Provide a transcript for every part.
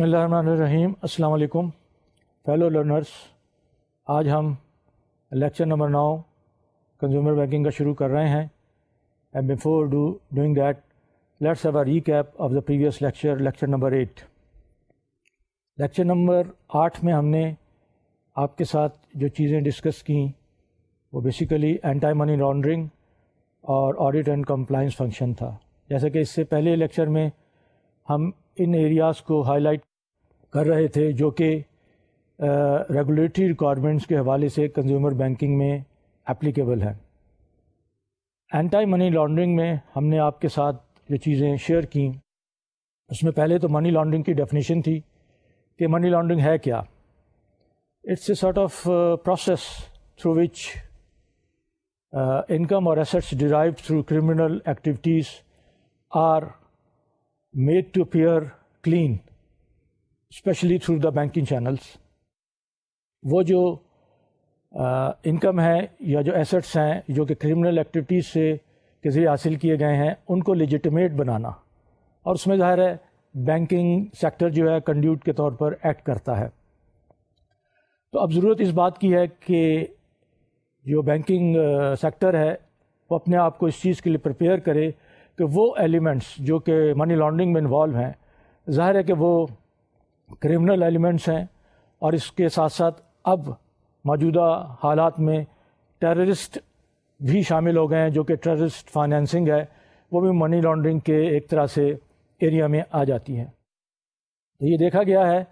बसमीम अल्लाम fellow learners आज हम लेक्चर नंबर नौ कंज्यूमर बैंकिंग का शुरू कर रहे हैं and before do doing that let's have a recap of the previous lecture lecture number eight lecture number आठ में हमने आपके साथ जो चीज़ें डिस्कस की वो बेसिकली एंटी मनी लॉन्ड्रिंग और ऑडिट एंड कंप्लाइंस फंक्शन था जैसे कि इससे पहले लेक्चर में हम इन एरियाज़ को हाईलाइट कर रहे थे जो कि रेगुलेटरी रिक्वायरमेंट्स के हवाले से कंज्यूमर बैंकिंग में एप्लीकेबल है एंटी मनी लॉन्ड्रिंग में हमने आपके साथ जो चीज़ें शेयर की उसमें पहले तो मनी लॉन्ड्रिंग की डेफिनेशन थी कि मनी लॉन्ड्रिंग है क्या it's a sort of process through which income और assets derive through criminal activities are made to appear clean specially through the banking channels वो जो इनकम है या जो एसेट्स हैं जो कि क्रिमिनल एक्टिविटीज़ से के ज़रिए हासिल किए गए हैं उनको लेजिटिमेट बनाना और उसमें ज़ाहिर है बैंकिंग सेक्टर जो है कंड्यूट के तौर पर एक्ट करता है तो अब ज़रूरत इस बात की है कि जो बैंकिंग सेक्टर है वो अपने आप को इस चीज़ के लिए प्रिपेयर करे कि वो एलिमेंट्स जो कि मनी लॉन्ड्रिंग में इन्वॉल्व हैं ज़ाहिर है कि वो क्रिमिनल एलिमेंट्स हैं और इसके साथ साथ अब मौजूदा हालात में टेररिस्ट भी शामिल हो गए हैं जो कि टेररिस्ट फाइनेंसिंग है वो भी मनी लॉन्ड्रिंग के एक तरह से एरिया में आ जाती हैं तो ये देखा गया है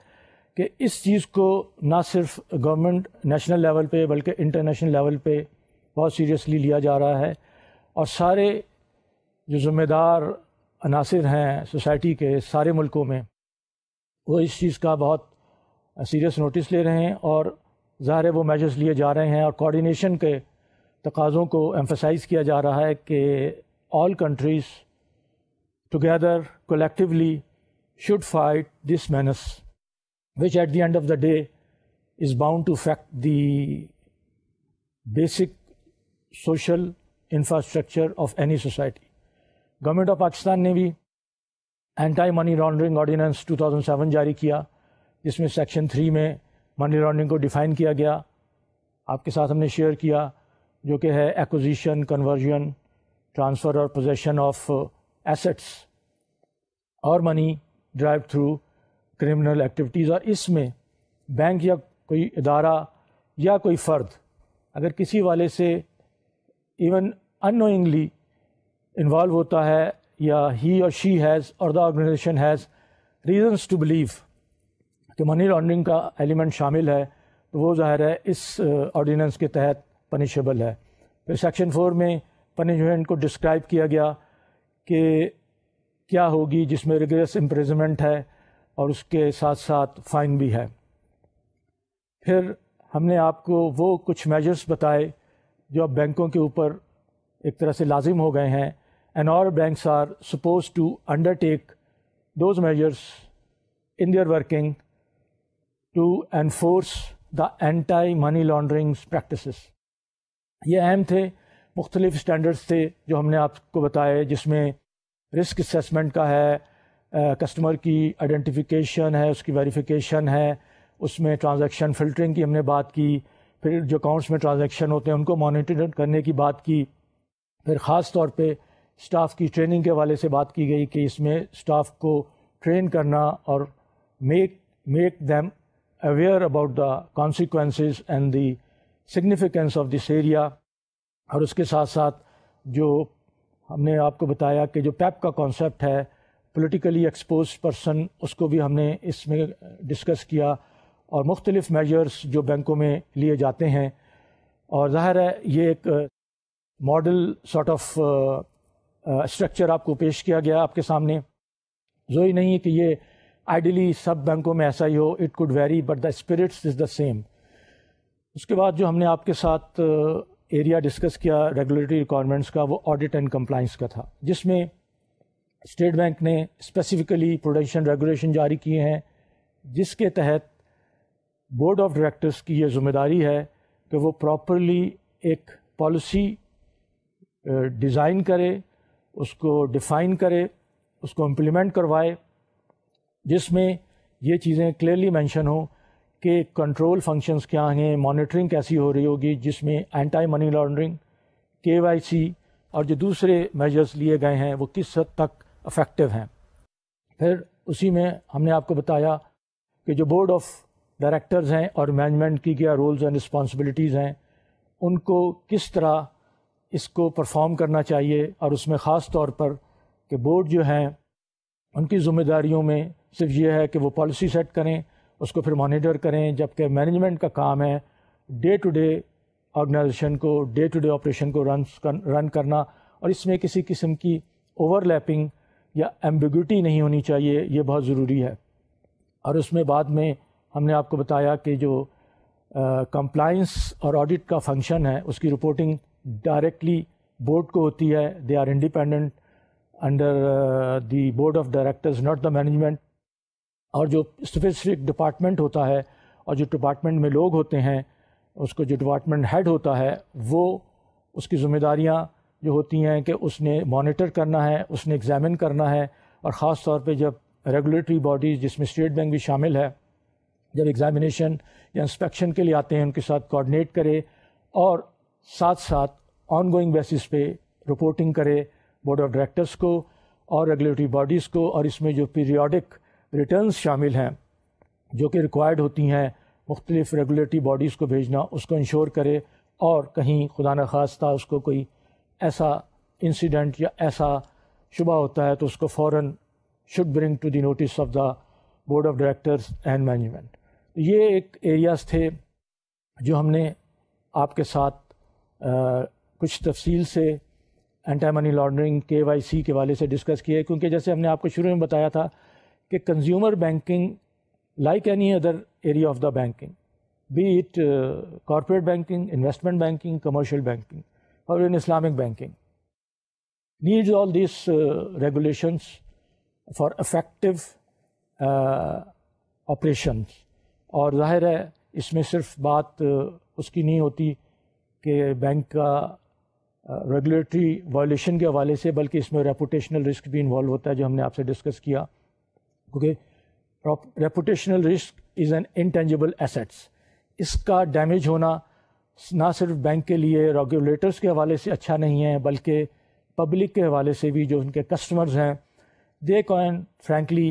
कि इस चीज़ को ना सिर्फ गवर्नमेंट नेशनल लेवल पे बल्कि इंटरनेशनल लेवल पे बहुत सीरियसली लिया जा रहा है और सारे जो ज़िम्मेदार अनासर हैं सोसाइटी के सारे मुल्कों में वो इस चीज़ का बहुत सीरियस नोटिस ले रहे हैं और ज़ाहिर वो मेजर्स लिए जा रहे हैं और कोऑर्डिनेशन के तकाज़ों को एम्फसाइज किया जा रहा है कि all countries together collectively should fight this menace which at the end of the day is bound to affect the basic social infrastructure of any society government of Pakistan ने भी एंटी मनी लॉन्ड्रिंग ऑर्डिनेंस 2007 जारी किया जिसमें section three में money laundering को define किया गया आपके साथ हमने शेयर किया जो कि है एक्विजिशन कन्वर्जन ट्रांसफ़र और पोजेशन ऑफ एसेट्स और money derive through criminal activities और इसमें बैंक या कोई अदारा या कोई फ़र्द अगर किसी वाले से इवन अनोइंगली इन्वॉल्व होता है या he or she has or the organization has reasons to believe कि मनी लॉन्ड्रिंग का एलिमेंट शामिल है तो वो ज़ाहिर है इस ऑर्डीनेंस uh, के तहत पनिशेबल है फिर सेक्शन फोर में पनिशमेंट को डिस्क्राइब किया गया कि क्या होगी जिसमें रिग्रेस इम्प्रेजमेंट है और उसके साथ साथ फ़ाइन भी है फिर हमने आपको वो कुछ मेजर्स बताए जो अब बैंकों के ऊपर एक तरह से लाजिम हो गए हैं and all banks are supposed to undertake those measures in their working to enforce the anti money laundering practices ये अहम थे मुख्तलिफ स्टैंडर्ड्स थे जो हमने आपको बताए जिसमें रिस्क असमेंट का है कस्टमर की आइडेंटिफिकेशन है उसकी वेरिफिकेशन है उसमें ट्रांजैक्शन फ़िल्टरिंग की हमने बात की फिर जो अकाउंट्स में ट्रांजैक्शन होते हैं उनको मॉनिटर करने की बात की फिर ख़ास तौर पे स्टाफ की ट्रेनिंग के वाले से बात की गई कि इसमें स्टाफ को ट्रेन करना और make make them aware about the consequence and the significance of this area और उसके साथ साथ जो हमने आपको बताया कि जो पैप का कॉन्सेप्ट है पोलिटिकली एक्सपोज पर्सन उसको भी हमने इसमें डिस्कस किया और मुख्तलिफ़ मेजर्स जो बैंकों में लिए जाते हैं और ज़ाहिर है ये एक मॉडल सॉर्ट ऑफ स्ट्रक्चर आपको पेश किया गया आपके सामने जो नहीं है कि ये आइडली सब बैंकों में ऐसा ही हो it could very but the spirits is the same उसके बाद जो हमने आपके साथ एरिया डिस्कस किया रेगुलेटरी रिक्वायरमेंट्स का वो ऑडिट एंड कंप्लाइंस का था जिसमें स्टेट बैंक ने स्पेसिफिकली प्रोडक्शन रेगुलेशन जारी किए हैं जिसके तहत बोर्ड ऑफ डायरेक्टर्स की ये जिम्मेदारी है कि वो प्रॉपरली एक पॉलिसी डिज़ाइन करे उसको डिफ़ाइन करे उसको इम्प्लीमेंट करवाए जिसमें ये चीज़ें क्लियरली मेंशन हो कि कंट्रोल फंक्शंस क्या हैं मॉनिटरिंग कैसी हो रही होगी जिसमें एंटी मनी लॉन्ड्रिंग के और जो दूसरे मेजर्स लिए गए हैं वो किस हद तक अफेक्टिव हैं फिर उसी में हमने आपको बताया कि जो बोर्ड ऑफ डायरेक्टर्स हैं और मैनेजमेंट की क्या रोल्स एंड रिस्पॉन्सिबिलिटीज़ हैं उनको किस तरह इसको परफॉर्म करना चाहिए और उसमें ख़ास तौर पर कि बोर्ड जो हैं उनकी जिम्मेदारियों में सिर्फ ये है कि वो पॉलिसी सेट करें उसको फिर मॉनिटर करें जबकि मैनेजमेंट का काम है डे टू डे ऑर्गेनाइजेशन को डे टू डे ऑपरेशन को रन कर, रन करना और इसमें किसी किस्म की ओवरलैपिंग या एम्बिग्यूटी नहीं होनी चाहिए ये बहुत ज़रूरी है और उसमें बाद में हमने आपको बताया कि जो कंप्लाइंस और ऑडिट का फंक्शन है उसकी रिपोर्टिंग डायरेक्टली बोर्ड को होती है they are independent under the board of directors not the management और जो स्पेसिफिक डिपार्टमेंट होता है और जो डिपार्टमेंट में लोग होते हैं उसको जो डिपार्टमेंट हेड होता है वो उसकी जिम्मेदारियाँ जो होती हैं कि उसने मॉनिटर करना है उसने एग्ज़ामिन करना है और ख़ास तौर पे जब रेगुलेटरी बॉडीज़ जिसमें स्टेट बैंक भी शामिल है जब एग्ज़ामिनेशन या इंस्पेक्शन के लिए आते हैं उनके साथ कोऑर्डिनेट करे और साथ साथ ऑन गोइंग बेसिस पे रिपोर्टिंग करे बोर्ड ऑफ डायरेक्टर्स को और रेगुलेटरी बॉडीज़ को और इसमें जो पीरियाडिक रिटर्न्स शामिल हैं जो कि रिक्वायर्ड होती हैं मुख्तलिफ रेगुलेटरी बॉडीज़ को भेजना उसको इंश्योर करे और कहीं खुदा न खास्ता उसको कोई ऐसा इंसिडेंट या ऐसा शुबा होता है तो उसको for should bring to the notice of the board of directors and management ये एक एरियाज़ थे जो हमने आपके साथ कुछ तफसील से anti money laundering K Y C के वाले से डिस्कस किए क्योंकि जैसे हमने आपको शुरू में बताया था कि consumer banking like any other area of the banking be it corporate banking investment banking commercial banking और in Islamic banking needs all these uh, regulations for effective uh, operations और जाहिर है इसमें सिर्फ बात uh, उसकी नहीं होती कि बैंक का रेगुलेटरी वायलेशन के हवाले से बल्कि इसमें रेपूटेशनल रिस्क भी इन्वॉल्व होता है जो हमने आपसे डिस्कस किया क्योंकि reputational risk is an intangible assets इसका डैमेज होना ना सिर्फ बैंक के लिए रेगुलेटर्स के हवाले से अच्छा नहीं है बल्कि पब्लिक के हवाले से भी जो उनके कस्टमर्स हैं they can frankly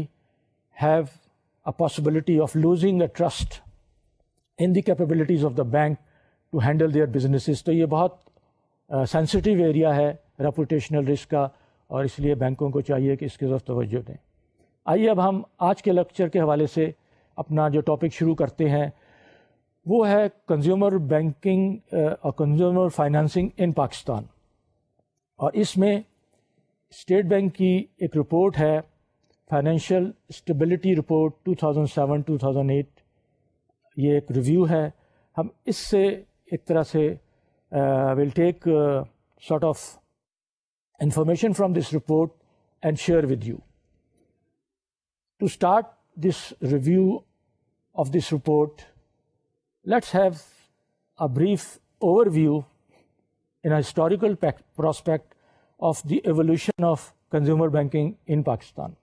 have a possibility of losing a trust in the capabilities of the bank to handle their businesses तो ये बहुत सेंसिटिव एरिया है रेपुटेशनल रिस्क का और इसलिए बैंकों को चाहिए कि इसकी तरफ तवज्जो दें आइए अब हम आज के लेक्चर के हवाले से अपना जो टॉपिक शुरू करते हैं वो है कंज्यूमर बैंकिंग और कंज्यूमर फाइनेंसिंग इन पाकिस्तान और इसमें स्टेट बैंक की एक रिपोर्ट है फाइनेंशियल स्टेबिलिटी रिपोर्ट 2007-2008 ये एक रिव्यू है हम इससे एक तरह से will take sort of information from this report and share with you. To start this review of this report, let's have a brief overview in a historical prospect of the evolution of consumer banking in Pakistan.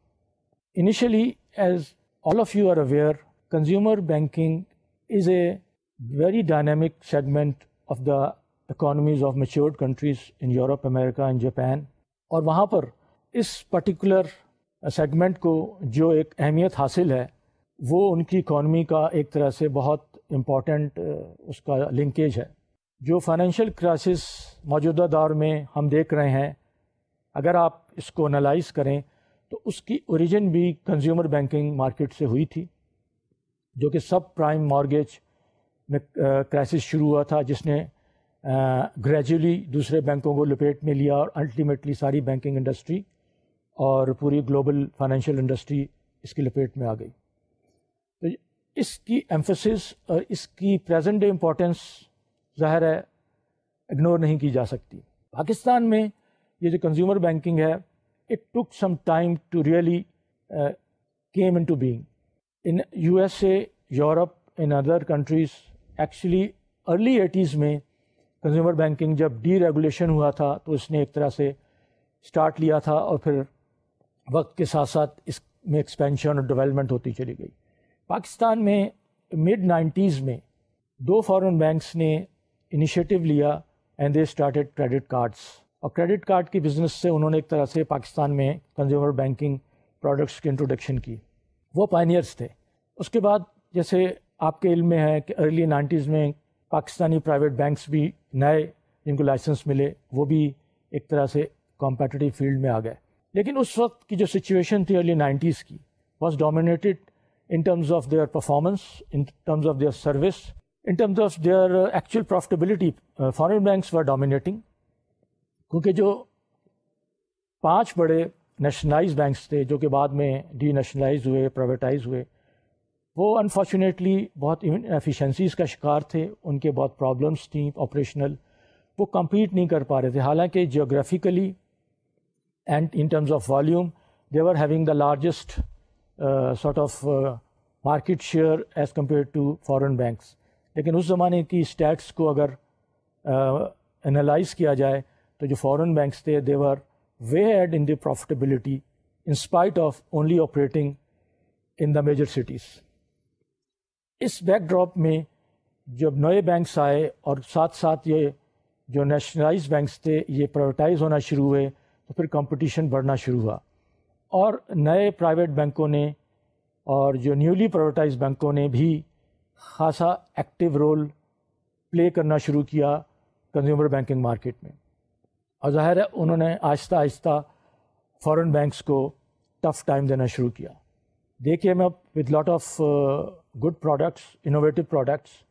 Initially, as all of you are aware, consumer banking is a very dynamic segment of the economies of matured countries in Europe, America and Japan. और वहाँ पर इस particular segment को जो एक अहमियत हासिल है वो उनकी इकॉनमी का एक तरह से बहुत इम्पॉर्टेंट उसका लिंकेज है जो फाइनेंशियल क्राइसिस मौजूदा दौर में हम देख रहे हैं अगर आप इसको एनालाइज करें तो उसकी ओरिजिन भी कंज्यूमर बैंकिंग मार्केट से हुई थी जो कि सब प्राइम मॉर्गेज में क्राइसिस शुरू हुआ था जिसने ग्रेजुअली दूसरे बैंकों को लपेट में लिया और अल्टीमेटली सारी बैंकिंग इंडस्ट्री और पूरी ग्लोबल फाइनेंशियल इंडस्ट्री इसकी लपेट में आ गई तो इसकी एम्फोसिस और इसकी प्रेजेंट डे इम्पोर्टेंस ज़ाहिर है इग्नोर नहीं की जा सकती पाकिस्तान में ये जो कंज्यूमर बैंकिंग है it took some time to really came in to being in U S A Europe in other countries actually early eighties में कंज्यूमर बैंकिंग जब डी रेगुलेशन हुआ था तो इसने एक तरह से स्टार्ट लिया था और फिर वक्त के साथ साथ इसमें एक्सपेंशन और डेवलपमेंट होती चली गई पाकिस्तान में मिड नाइन्टीज़ में दो फॉरेन बैंक्स ने इनिशिएटिव लिया and they started credit cards और क्रेडिट कार्ड की बिज़नेस से उन्होंने एक तरह से पाकिस्तान में कंज्यूमर बैंकिंग प्रोडक्ट्स की इंट्रोडक्शन की वो पाइनियर्स थे उसके बाद जैसे आपके इल्म में है कि अर्ली नाइन्टीज़ में पाकिस्तानी प्राइवेट बैंक्स भी नए जिनको लाइसेंस मिले वो भी एक तरह से कॉम्पिटिटिव फील्ड में आ गए लेकिन उस वक्त की जो सिचुएशन थी अर्ली नाइन्टीज़ की was dominated in terms of their performance in terms of their service in terms of their actual profitability foreign banks were dominating क्योंकि जो पांच बड़े नेशनलाइज बैंक्स थे जो कि बाद में डी नेशनलाइज हुए प्राइवेटाइज हुए वो अनफॉर्चुनेटली बहुत एफिशिएंसीज का शिकार थे उनके बहुत प्रॉब्लम्स थी ऑपरेशनल वो कम्पीट नहीं कर पा रहे थे हालांकि geographically and in terms of volume they were having the largest sort of market share as compare to foreign banks लेकिन उस ज़माने की स्टैट्स को अगर एनालाइज uh, किया जाए तो जो फॉरन बैंक्स थे they were way ahead in the profitability in spite of only operating in the major cities इस बैकड्रॉप में जब नए बैंक्स आए और साथ साथ ये जो नेशनलाइज बैंक्स थे ये प्राइवेटाइज होना शुरू हुए तो फिर कंपटीशन बढ़ना शुरू हुआ और नए प्राइवेट बैंकों ने और जो न्यूली प्राइवेटाइज बैंकों ने भी खासा एक्टिव रोल प्ले करना शुरू किया कंज्यूमर बैंकिंग मार्केट में और ज़ाहिर है उन्होंने आहिस्ता आहिस्ता फ़ॉरेन बैंक्स को टफ़ टाइम देना शुरू किया देखिए मैं with lot of good products, innovative products.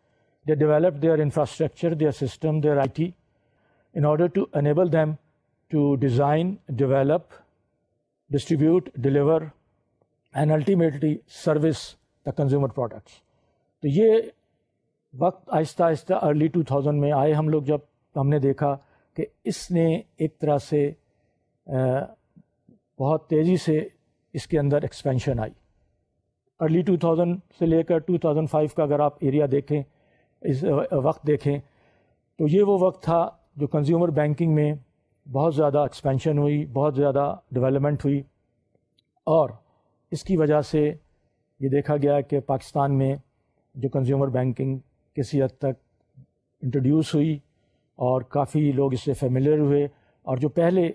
They develop their infrastructure, their system, their IT in order to enable them to design, develop, distribute, deliver, and ultimately service the consumer products. तो ये वक्त आहिस्ता आहिस्ता early 2000 में आए हम लोग जब हमने देखा कि इसने एक तरह से बहुत तेज़ी से इसके अंदर एक्सपेंशन आई अर्ली 2000 से लेकर 2005 का अगर आप एरिया देखें इस वक्त देखें तो ये वो वक्त था जो कंज्यूमर बैंकिंग में बहुत ज़्यादा एक्सपेंशन हुई बहुत ज़्यादा डेवलपमेंट हुई और इसकी वजह से ये देखा गया कि पाकिस्तान में जो कंज्यूमर बैंकिंग किसी हद तक इंट्रोड्यूस हुई और काफ़ी लोग इससे फेमिलर हुए और जो पहले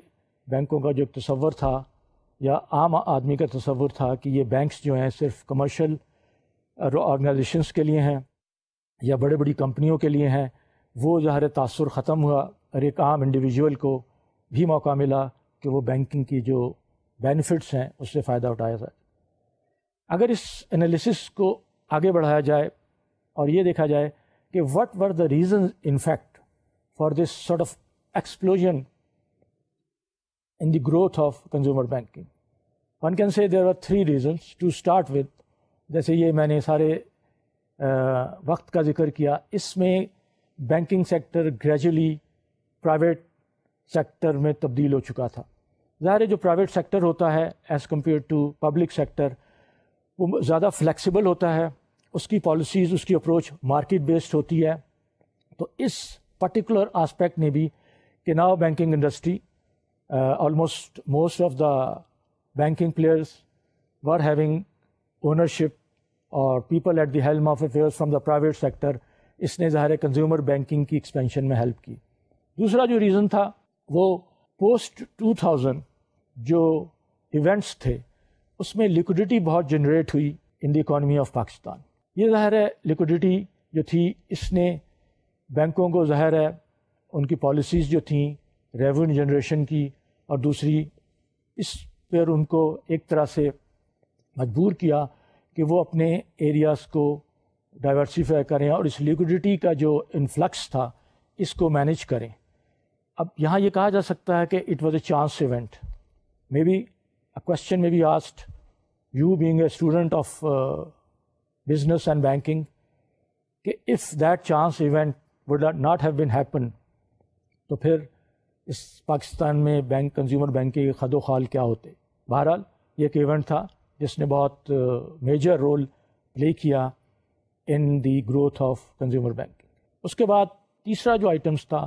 बैंकों का जो तस्वर था या आम आदमी का तस्वुर था कि ये बैंक्स जो हैं सिर्फ कमर्शल ऑर्गेनाइजेशंस के लिए हैं या बड़े बड़ी कंपनियों के लिए हैं वो ज़ाहिर तसर ख़त्म हुआ और एक आम इंडिविजुअल को भी मौका मिला कि वो बैंकिंग की जो बेनिफिट्स हैं उससे फ़ायदा उठाया जाए अगर इस एनालिसिस को आगे बढ़ाया जाए और ये देखा जाए कि what were the reason in fact for this sort of explosion in the growth of consumer banking. One can say there were three reasons to start with. जैसे ये मैंने सारे वक्त का जिक्र किया इसमें banking sector gradually private sector में तब्दील हो चुका था ज़ाहिर जो प्राइवेट सेक्टर होता है as compare to public sector वो ज़्यादा फ्लेक्सिबल होता है उसकी पॉलिसीज़ उसकी अप्रोच मार्केट बेस्ड होती है तो इस पर्टिकुलर आस्पेक्ट ने भी कि now banking industry Uh, almost most of the banking players were having ownership और people at the helm of affairs from the private sector इसने ज़ाहिर कंज्यूमर बैंकिंग की एक्सपेंशन में हेल्प की दूसरा जो रीज़न था वो पोस्ट 2000 जो इवेंट्स थे उसमें लिक्विडिटी बहुत जनरेट हुई in the economy of Pakistan ये ज़ाहिर है लिक्विडिटी जो थी इसने बैंकों को ज़ाहिर है उनकी पॉलिसीज़ जो थी रेवेन्यू जनरेशन की और दूसरी इस पर उनको एक तरह से मजबूर किया कि वो अपने एरियाज़ को डाइवर्सिफाई करें और इस लिक्विडिटी का जो इन्फ्लक्स था इसको मैनेज करें अब यहाँ ये कहा जा सकता है कि it was a chance event may be a question may be asked you being a student of business and banking कि if that chance event would not have been happen तो फिर इस पाकिस्तान में बैंक कंज्यूमर बैंक के खदो खाल क्या होते बहरहाल ये एक इवेंट था जिसने बहुत मेजर रोल प्ले किया in the growth of consumer bank उसके बाद तीसरा जो आइटम्स था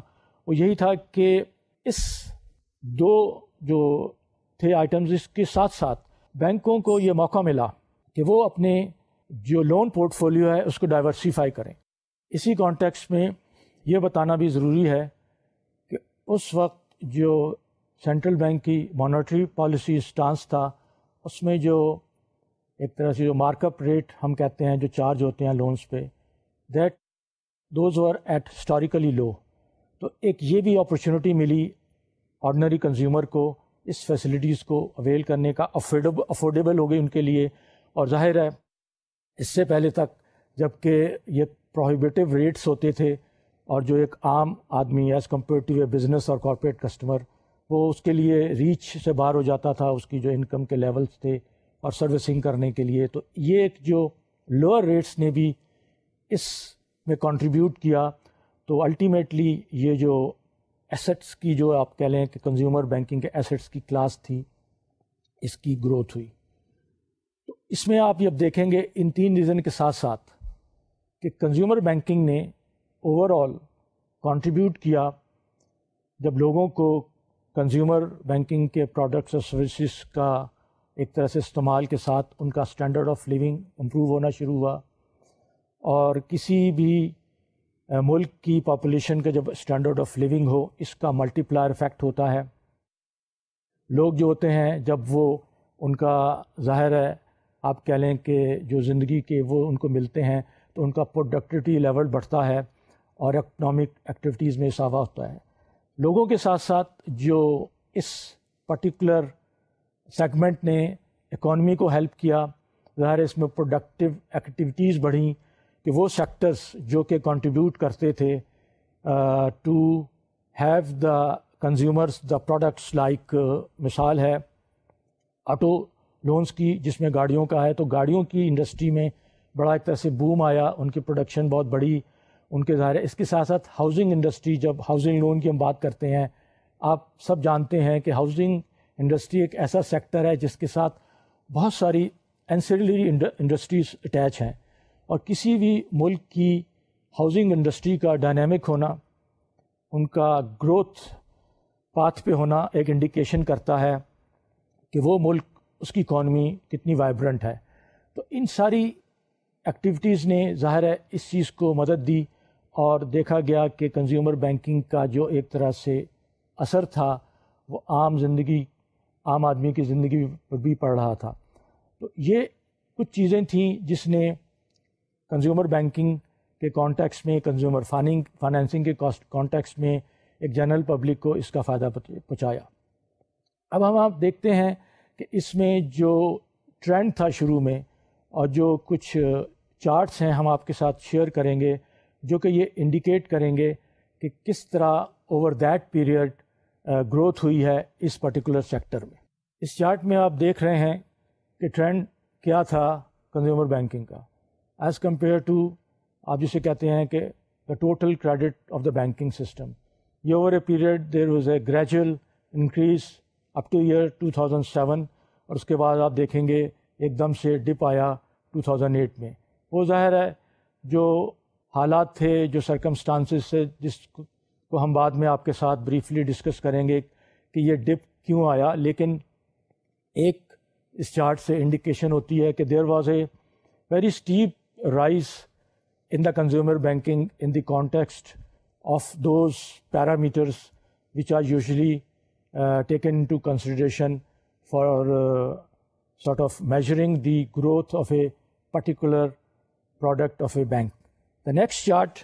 वो यही था कि इस दो जो थे आइटम्स इसके साथ साथ बैंकों को ये मौका मिला कि वो अपने जो लोन पोर्टफोलियो है उसको डाइवर्सीफाई करें इसी कॉन्टेक्स्ट में ये बताना भी ज़रूरी है उस वक्त जो सेंट्रल बैंक की मॉनेटरी पॉलिसी स्टांस था उसमें जो एक तरह से जो मार्कअप रेट हम कहते हैं जो चार्ज होते हैं लोन्स पे that those were at historically low तो एक ये भी अपॉर्चुनिटी मिली ऑर्डनरी कंज्यूमर को इस फैसिलिटीज़ को अवेल करने का अफोर्डेबल अफोर्डेबल हो गई उनके लिए और जाहिर है इससे पहले तक जबकि ये प्रोहिबिटिव रेट्स होते थे और जो एक आम आदमी as compare to a business और कॉरपोरेट कस्टमर वो उसके लिए रीच से बाहर हो जाता था उसकी जो इनकम के लेवल्स थे और सर्विसिंग करने के लिए तो ये एक जो लोअर रेट्स ने भी इस में कंट्रीब्यूट किया तो अल्टीमेटली ये जो एसेट्स की जो आप कह लें कि कंज्यूमर बैंकिंग के एसेट्स की क्लास थी इसकी ग्रोथ हुई तो इसमें आप जब देखेंगे इन तीन रीज़न के साथ साथ कि कंज्यूमर बैंकिंग ने ओवरऑल कंट्रीब्यूट किया जब लोगों को कंज्यूमर बैंकिंग के प्रोडक्ट्स और सर्विसेज का एक तरह से इस्तेमाल के साथ उनका स्टैंडर्ड ऑफ लिविंग इम्प्रूव होना शुरू हुआ और किसी भी मुल्क की पॉपुलेशन का जब स्टैंडर्ड ऑफ लिविंग हो इसका मल्टीप्लायर इफेक्ट होता है लोग जो होते हैं जब वो उनका जाहिर है आप कह लें कि जो ज़िंदगी के वो उनको मिलते हैं तो उनका प्रोडक्टिविटी लेवल बढ़ता है और इकनॉमिक एक्टिविटीज़ में इजाफा होता है लोगों के साथ साथ जो इस पर्टिकुलर सेगमेंट ने इकॉनमी को हेल्प किया ज़ाहिर इसमें प्रोडक्टिव एक्टिविटीज़ बढ़ी कि वो सेक्टर्स जो कि कंट्रीब्यूट करते थे to have the consumers the products like मिसाल है ऑटो लोन्स की जिसमें गाड़ियों का है तो गाड़ियों की इंडस्ट्री में बड़ा एक तरह से बूम आया उनकी प्रोडक्शन बहुत बड़ी उनके ज़ाहिर इसके साथ साथ हाउसिंग इंडस्ट्री जब हाउसिंग लोन की हम बात करते हैं आप सब जानते हैं कि हाउसिंग इंडस्ट्री एक ऐसा सेक्टर है जिसके साथ बहुत सारी एंसिलरी इंडस्ट्रीज अटैच हैं और किसी भी मुल्क की हाउसिंग इंडस्ट्री का डायनेमिक होना उनका ग्रोथ पाथ पे होना एक इंडिकेशन करता है कि वो मुल्क उसकी इकॉनमी कितनी वाइब्रेंट है तो इन सारी एक्टिविटीज़ ने ज़ाहिर है इस चीज़ को मदद दी और देखा गया कि कंज्यूमर बैंकिंग का जो एक तरह से असर था वो आम ज़िंदगी आम आदमी की ज़िंदगी पर भी पड़ रहा था तो ये कुछ चीज़ें थीं जिसने कंज्यूमर बैंकिंग के कॉन्टेक्स्ट में कंज्यूमर फानिंग फाइनेंसिंग के कॉन्टेक्स्ट में एक जनरल पब्लिक को इसका फ़ायदा पहुँचाया अब हम आप देखते हैं कि इसमें जो ट्रेंड था शुरू में और जो कुछ चार्ट्स हैं हम आपके साथ शेयर करेंगे जो कि ये इंडिकेट करेंगे कि किस तरह ओवर दैट पीरियड ग्रोथ हुई है इस पर्टिकुलर सेक्टर में इस चार्ट में आप देख रहे हैं कि ट्रेंड क्या था कंज्यूमर बैंकिंग का एज़ कम्पेयर टू आप जिसे कहते हैं कि the total credit of the banking system ये over a period there was a gradual increase up to year 2007 और उसके बाद आप देखेंगे एकदम से डिप आया 2008 में वो जाहिर है जो हालात थे जो सरकमस्टांसिस जिस को हम बाद में आपके साथ ब्रीफली डिस्कस करेंगे कि ये डिप क्यों आया लेकिन एक इस चार्ट से इंडिकेशन होती है कि there was a very steep rise in the consumer banking in the context of those parameters which are usually taken to consideration for sort of measuring measuring the growth of a particular product of a The next chart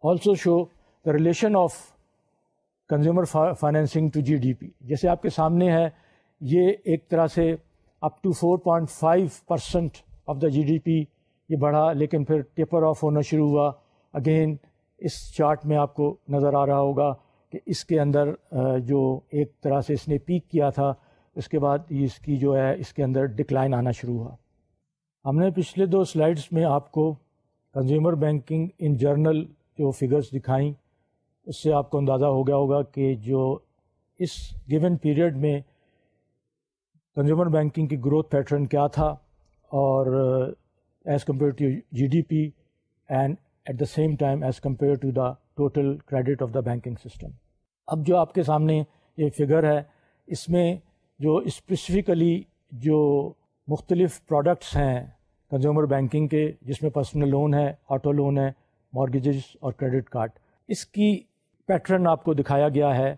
also show the relation of consumer financing to GDP जैसे आपके सामने है ये एक तरह से up to 4.5 percent of the GDP ये बढ़ा लेकिन फिर टेपर ऑफ होना शुरू हुआ अगेन इस चार्ट में आपको नज़र आ रहा होगा कि इसके अंदर जो एक तरह से इसने पीक किया था उसके बाद इसकी जो है इसके अंदर डिक्लाइन आना शुरू हुआ हमने पिछले दो स्लाइड्स में आपको कंज्यूमर बैंकिंग इन जर्नल जो फिगर्स दिखाई उससे आपको अंदाज़ा हो गया होगा कि जो इस गिवन पीरियड में कंज्यूमर बैंकिंग की ग्रोथ पैटर्न क्या था और as compare to GDP and at the same time as compare to the total credit of the banking system अब जो आपके सामने ये फिगर है इसमें जो स्पेसिफिकली जो मुख्तलिफ प्रोडक्ट्स हैं कंज्यूमर बैंकिंग के जिसमें पर्सनल लोन है ऑटो लोन है मॉर्गेजेस और क्रेडिट कार्ड इसकी पैटर्न आपको दिखाया गया है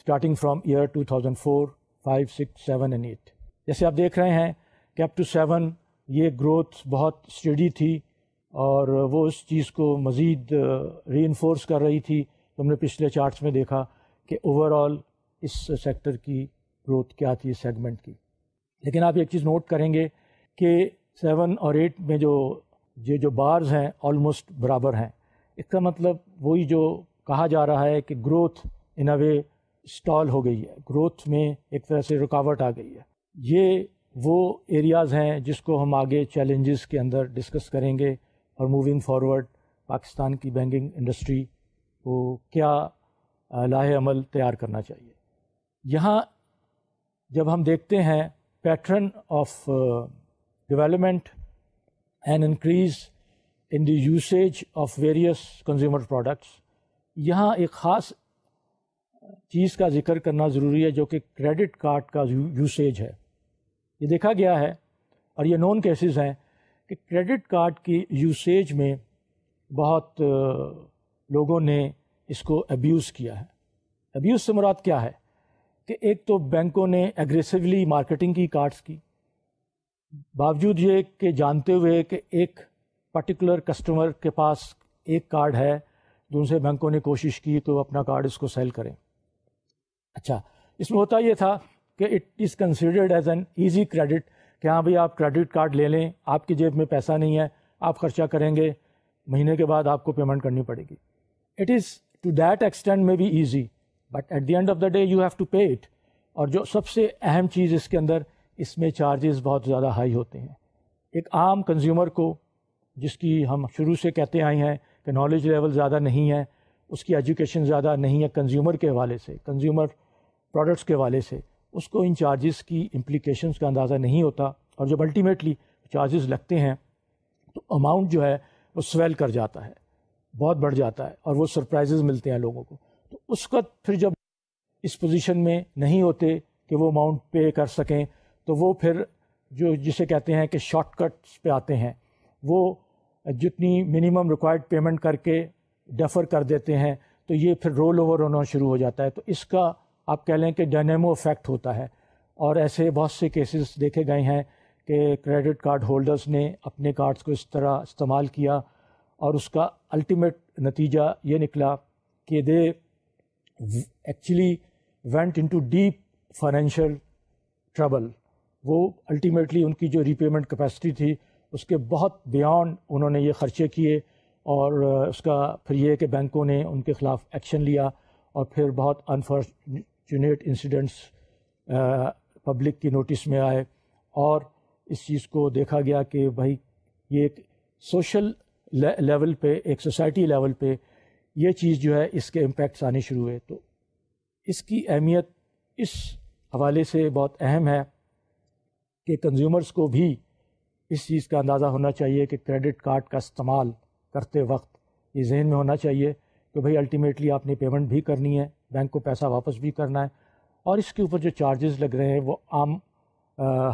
starting from year two thousand four five six seven and eight जैसे आप देख रहे हैं कि अप टू सेवन ये ग्रोथ बहुत स्टडी थी और वो उस चीज़ को मज़ीद री कर रही थी हमने पिछले चार्ट में देखा कि ओवरऑल इस सेक्टर की ग्रोथ क्या थी इस सेगमेंट की लेकिन आप एक चीज़ नोट करेंगे कि सेवन और एट में जो ये जो बार्स हैं ऑलमोस्ट बराबर हैं इसका मतलब वही जो कहा जा रहा है कि growth in a way stall हो गई है ग्रोथ में एक तरह से रुकावट आ गई है ये वो एरियाज़ हैं जिसको हम आगे चैलेंजेस के अंदर डिस्कस करेंगे और मूविंग फॉरवर्ड पाकिस्तान की बैंकिंग इंडस्ट्री को क्या लाहे अमल तैयार करना चाहिए यहाँ जब हम देखते हैं pattern of development and increase in the usage of various consumer products यहाँ एक ख़ास चीज़ का जिक्र करना ज़रूरी है जो कि क्रेडिट कार्ड का यूसेज है ये देखा गया है और ये नॉन केसेस हैं कि क्रेडिट कार्ड की यूसेज में बहुत लोगों ने इसको अब्यूज़ किया है अब्यूज़ से मुराद क्या है कि एक तो बैंकों ने एग्रेसिवली मार्केटिंग की कार्ड्स की बावजूद ये कि जानते हुए कि एक पर्टिकुलर कस्टमर के पास एक कार्ड है दूसरे तो बैंकों ने कोशिश की तो अपना कार्ड इसको सेल करें अच्छा इसमें होता ये था कि it is considered as an easy credit कि हाँ भाई आप क्रेडिट कार्ड ले लें आपकी जेब में पैसा नहीं है आप खर्चा करेंगे महीने के बाद आपको पेमेंट करनी पड़ेगी it is to that extent में भी easy but at the end of the day you have to pay it और जो सबसे अहम चीज़ इसके अंदर इसमें चार्जेस बहुत ज़्यादा हाई होते हैं एक आम कंज्यूमर को जिसकी हम शुरू से कहते आए हैं कि नॉलेज लेवल ज़्यादा नहीं है उसकी एजुकेशन ज़्यादा नहीं है कंज्यूमर के हवाले से कंज्यूमर प्रोडक्ट्स के हवाले से उसको इन चार्जेस की इम्प्लिकेशंस का अंदाज़ा नहीं होता और जब अल्टीमेटली चार्जेस लगते हैं तो अमाउंट जो है वो स्वेल कर जाता है बहुत बढ़ जाता है और वो सरप्राइजेज मिलते हैं लोगों को तो उसका फिर जब इस पोजीशन में नहीं होते कि वो अमाउंट पे कर सकें तो वो फिर जो जिसे कहते हैं कि शॉर्टकट्स पे आते हैं वो जितनी मिनिमम रिक्वायर्ड पेमेंट करके डफ़र कर देते हैं तो ये फिर रोल ओवर होना शुरू हो जाता है तो इसका आप कह लें कि डायनेमो इफ़ेक्ट होता है और ऐसे बहुत से केसेस देखे गए हैं कि क्रेडिट कार्ड होल्डर्स ने अपने कार्ड्स को इस तरह इस्तेमाल किया और उसका अल्टीमेट नतीजा ये निकला कि they actually went into deep financial trouble वो अल्टीमेटली उनकी जो रीपेमेंट कैपेसिटी थी उसके बहुत बियॉन्ड उन्होंने ये ख़र्चे किए और उसका फिर ये कि बैंकों ने उनके ख़िलाफ़ एक्शन लिया और फिर बहुत अनफॉर्चुनेट इंसिडेंट्स पब्लिक की नोटिस में आए और इस चीज़ को देखा गया कि भाई ये एक सोशल लेवल पे एक सोसाइटी लेवल पे ये चीज़ जो है इसके इम्पैक्ट्स आने शुरू हुए तो इसकी अहमियत इस हवाले से बहुत अहम है कि कंज्यूमर्स को भी इस चीज़ का अंदाज़ा होना चाहिए कि क्रेडिट कार्ड का इस्तेमाल करते वक्त ये जहन में होना चाहिए कि भाई अल्टीमेटली आपने पेमेंट भी करनी है बैंक को पैसा वापस भी करना है और इसके ऊपर जो चार्जेस लग रहे हैं वो आम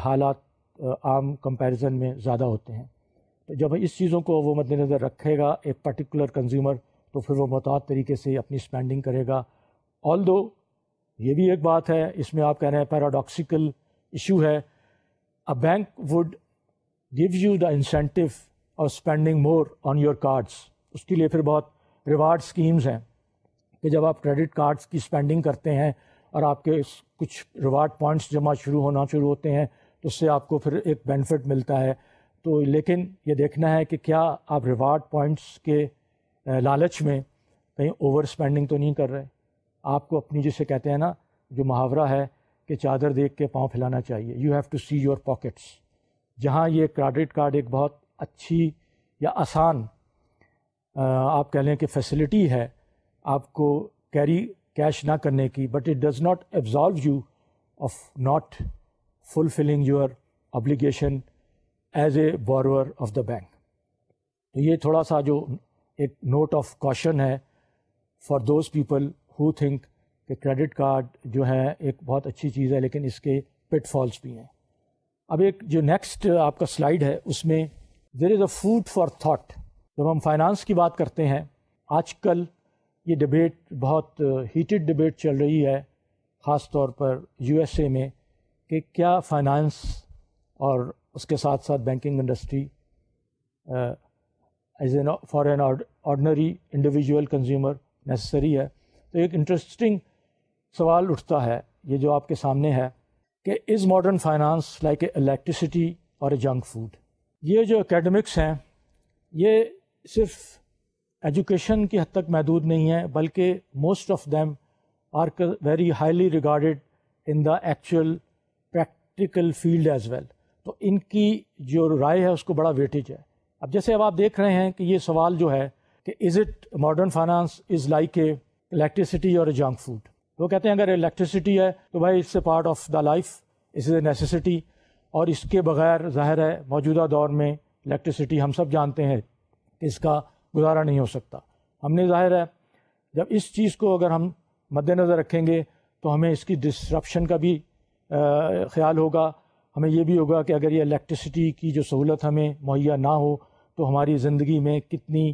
हालात आम कंपैरिजन में ज़्यादा होते हैं तो जब इस चीज़ों को वो मद्देनज़र रखेगा एक पर्टिकुलर कंज्यूमर तो फिर वो मुहतात तरीके से अपनी स्पेंडिंग करेगा ऑल दो ये भी एक बात है इसमें आप कह रहे हैं पैराडॉक्सिकल इशू है a bank would give you the incentive of spending more on your cards. उसके लिए फिर बहुत रिवार्ड स्कीम्स हैं कि जब आप क्रेडिट कार्ड्स की स्पेंडिंग करते हैं और आपके कुछ रिवार्ड पॉइंट्स जमा शुरू होना शुरू होते हैं तो उससे आपको फिर एक बेनिफिट मिलता है तो लेकिन ये देखना है कि क्या आप रिवार्ड पॉइंट्स के लालच में कहीं ओवर स्पेंडिंग तो नहीं कर रहे आपको अपनी जिसे कहते हैं ना जो मुहावरा है कि चादर देख के पाँव फैलाना चाहिए you have to see your pockets जहाँ ये क्रेडिट कार्ड एक बहुत अच्छी या आसान आप कह लें कि फैसिलिटी है आपको कैरी कैश ना करने की but it does not absolve you of not fulfilling your obligation as a borrower of the bank तो ये थोड़ा सा जो एक नोट ऑफ कॉशन है for those people who think कि क्रेडिट कार्ड जो है एक बहुत अच्छी चीज़ है लेकिन इसके पिटफॉल्स भी हैं अब एक जो नेक्स्ट आपका स्लाइड है उसमें there is a food for thought जब हम फाइनेंस की बात करते हैं आज कल ये डिबेट बहुत हीटेड डिबेट चल रही है ख़ास तौर पर यू एस ए में कि क्या फाइनेंस और उसके साथ साथ banking industry as an for an ordinary individual consumer necessary है तो एक इंटरेस्टिंग सवाल उठता है ये जो आपके सामने है कि is modern finance like a electricity और ए जंक फूड ये जो एकेडमिक्स हैं ये सिर्फ एजुकेशन की हद तक महदूद नहीं है बल्कि most of them are very highly regarded in the actual practical field as well तो इनकी जो राय है उसको बड़ा वेटेज है अब जैसे अब आप देख रहे हैं कि ये सवाल जो है कि is it modern finance is like a electricity और ए जंक फूड वो कहते हैं अगर इलेक्ट्रिसिटी है तो भाई it's a part of the life it's a necessity और इसके बगैर जाहिर है मौजूदा दौर में इलेक्ट्रिसिटी हम सब जानते हैं इसका गुजारा नहीं हो सकता हमने जाहिर है जब इस चीज़ को अगर हम मद्देनज़र रखेंगे तो हमें इसकी डिस्ट्रप्शन का भी ख्याल होगा हमें यह भी होगा कि अगर ये इलेक्ट्रिसिटी की जो सहूलत हमें मुहैया ना हो तो हमारी ज़िंदगी में कितनी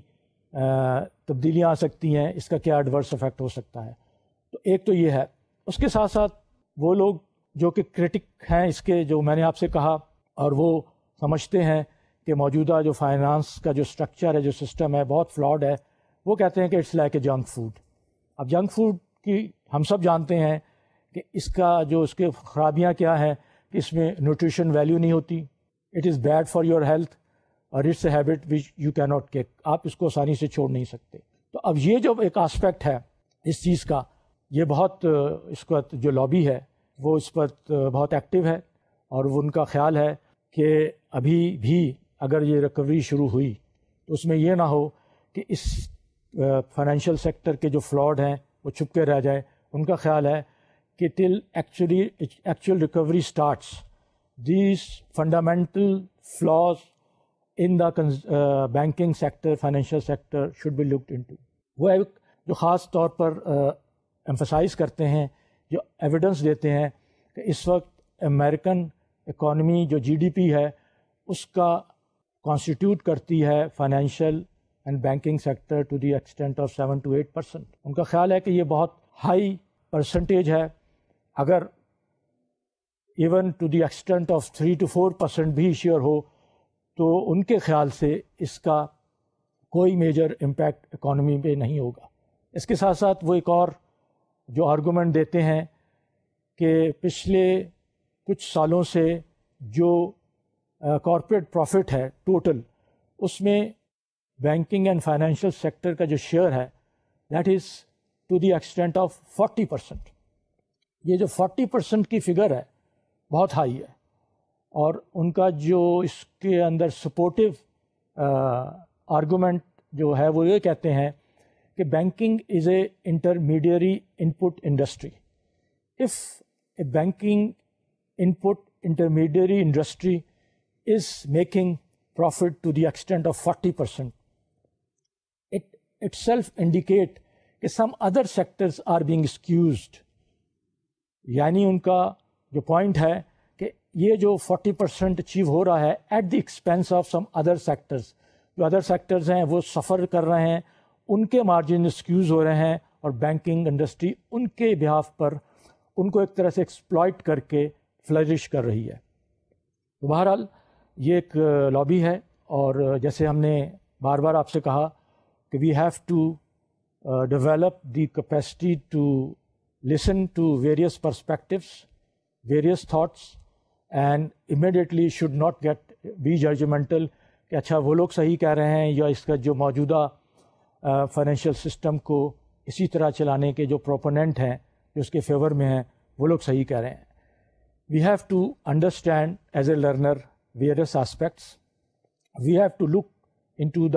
तब्दीलियाँ आ सकती हैं इसका क्या एडवर्स इफ़ेक्ट हो सकता है एक तो ये है उसके साथ साथ वो लोग जो कि क्रिटिक हैं इसके जो मैंने आपसे कहा और वो समझते हैं कि मौजूदा जो फाइनेंस का जो स्ट्रक्चर है जो सिस्टम है बहुत फ्लॉड है वो कहते हैं कि it's like a junk food अब जंक फूड की हम सब जानते हैं कि इसका जो इसके खराबियाँ क्या हैं कि इसमें न्यूट्रिशन वैल्यू नहीं होती it is bad for your health और it's a habit which you can not kick आप इसको आसानी से छोड़ नहीं सकते तो अब ये जो एक आस्पेक्ट है इस चीज़ का ये बहुत इस वक्त जो लॉबी है वो इस वक्त बहुत एक्टिव है और उनका ख्याल है कि अभी भी अगर ये रिकवरी शुरू हुई तो उसमें यह ना हो कि इस फाइनेंशियल सेक्टर के जो फ्रॉड हैं वो छुप के रह जाए उनका ख्याल है कि till actually actual recovery start this fundamental flaws in the sector financial sector should be looked in to वो जो ख़ास तौर पर एम्फसाइज करते हैं जो एविडेंस देते हैं कि इस वक्त अमेरिकन इकॉनमी जो जीडीपी है उसका कॉन्स्टिट्यूट करती है financial and banking sector to the extent of seven to eight percent उनका ख्याल है कि ये बहुत हाई परसेंटेज है अगर even to the extent of three to four percent भी श्योर हो तो उनके ख्याल से इसका कोई मेजर इम्पैक्ट इकॉनमी पे नहीं होगा इसके साथ साथ वो एक और जो आर्गूमेंट देते हैं कि पिछले कुछ सालों से जो कॉरपोरेट प्रॉफिट है टोटल उसमें बैंकिंग एंड फाइनेंशियल सेक्टर का जो शेयर है that is to the extent of 40 percent ये जो 40 परसेंट की फिगर है बहुत हाई है और उनका जो इसके अंदर सपोर्टिव आर्गूमेंट जो है वो ये कहते हैं कि banking is a intermediary input industry if a banking input intermediary industry is making profit to the extent of 40%. It itself indicate कि some other sectors are being excused. यानी उनका जो पॉइंट है कि ये जो 40 परसेंट अचीव हो रहा है at the expense of some other sectors जो अदर सेक्टर्स हैं वो सफ़र कर रहे हैं उनके मार्जिन स्क्यूज हो रहे हैं और बैंकिंग इंडस्ट्री उनके बिहाफ पर उनको एक तरह से एक्सप्लॉयट करके फ्लरिश कर रही है तो बहरहाल ये एक लॉबी है और जैसे हमने बार बार आपसे कहा कि we have to develop the capacity to listen to various perspectives various thoughts and immediately should not get be judgmental कि अच्छा वो लोग सही कह रहे हैं या इसका जो मौजूदा फाइनेंशियल सिस्टम को इसी तरह चलाने के जो प्रोपोनेंट हैं जो उसके फेवर में हैं वो लोग सही कह रहे हैं we have to understand as a learner various aspects we have to look into the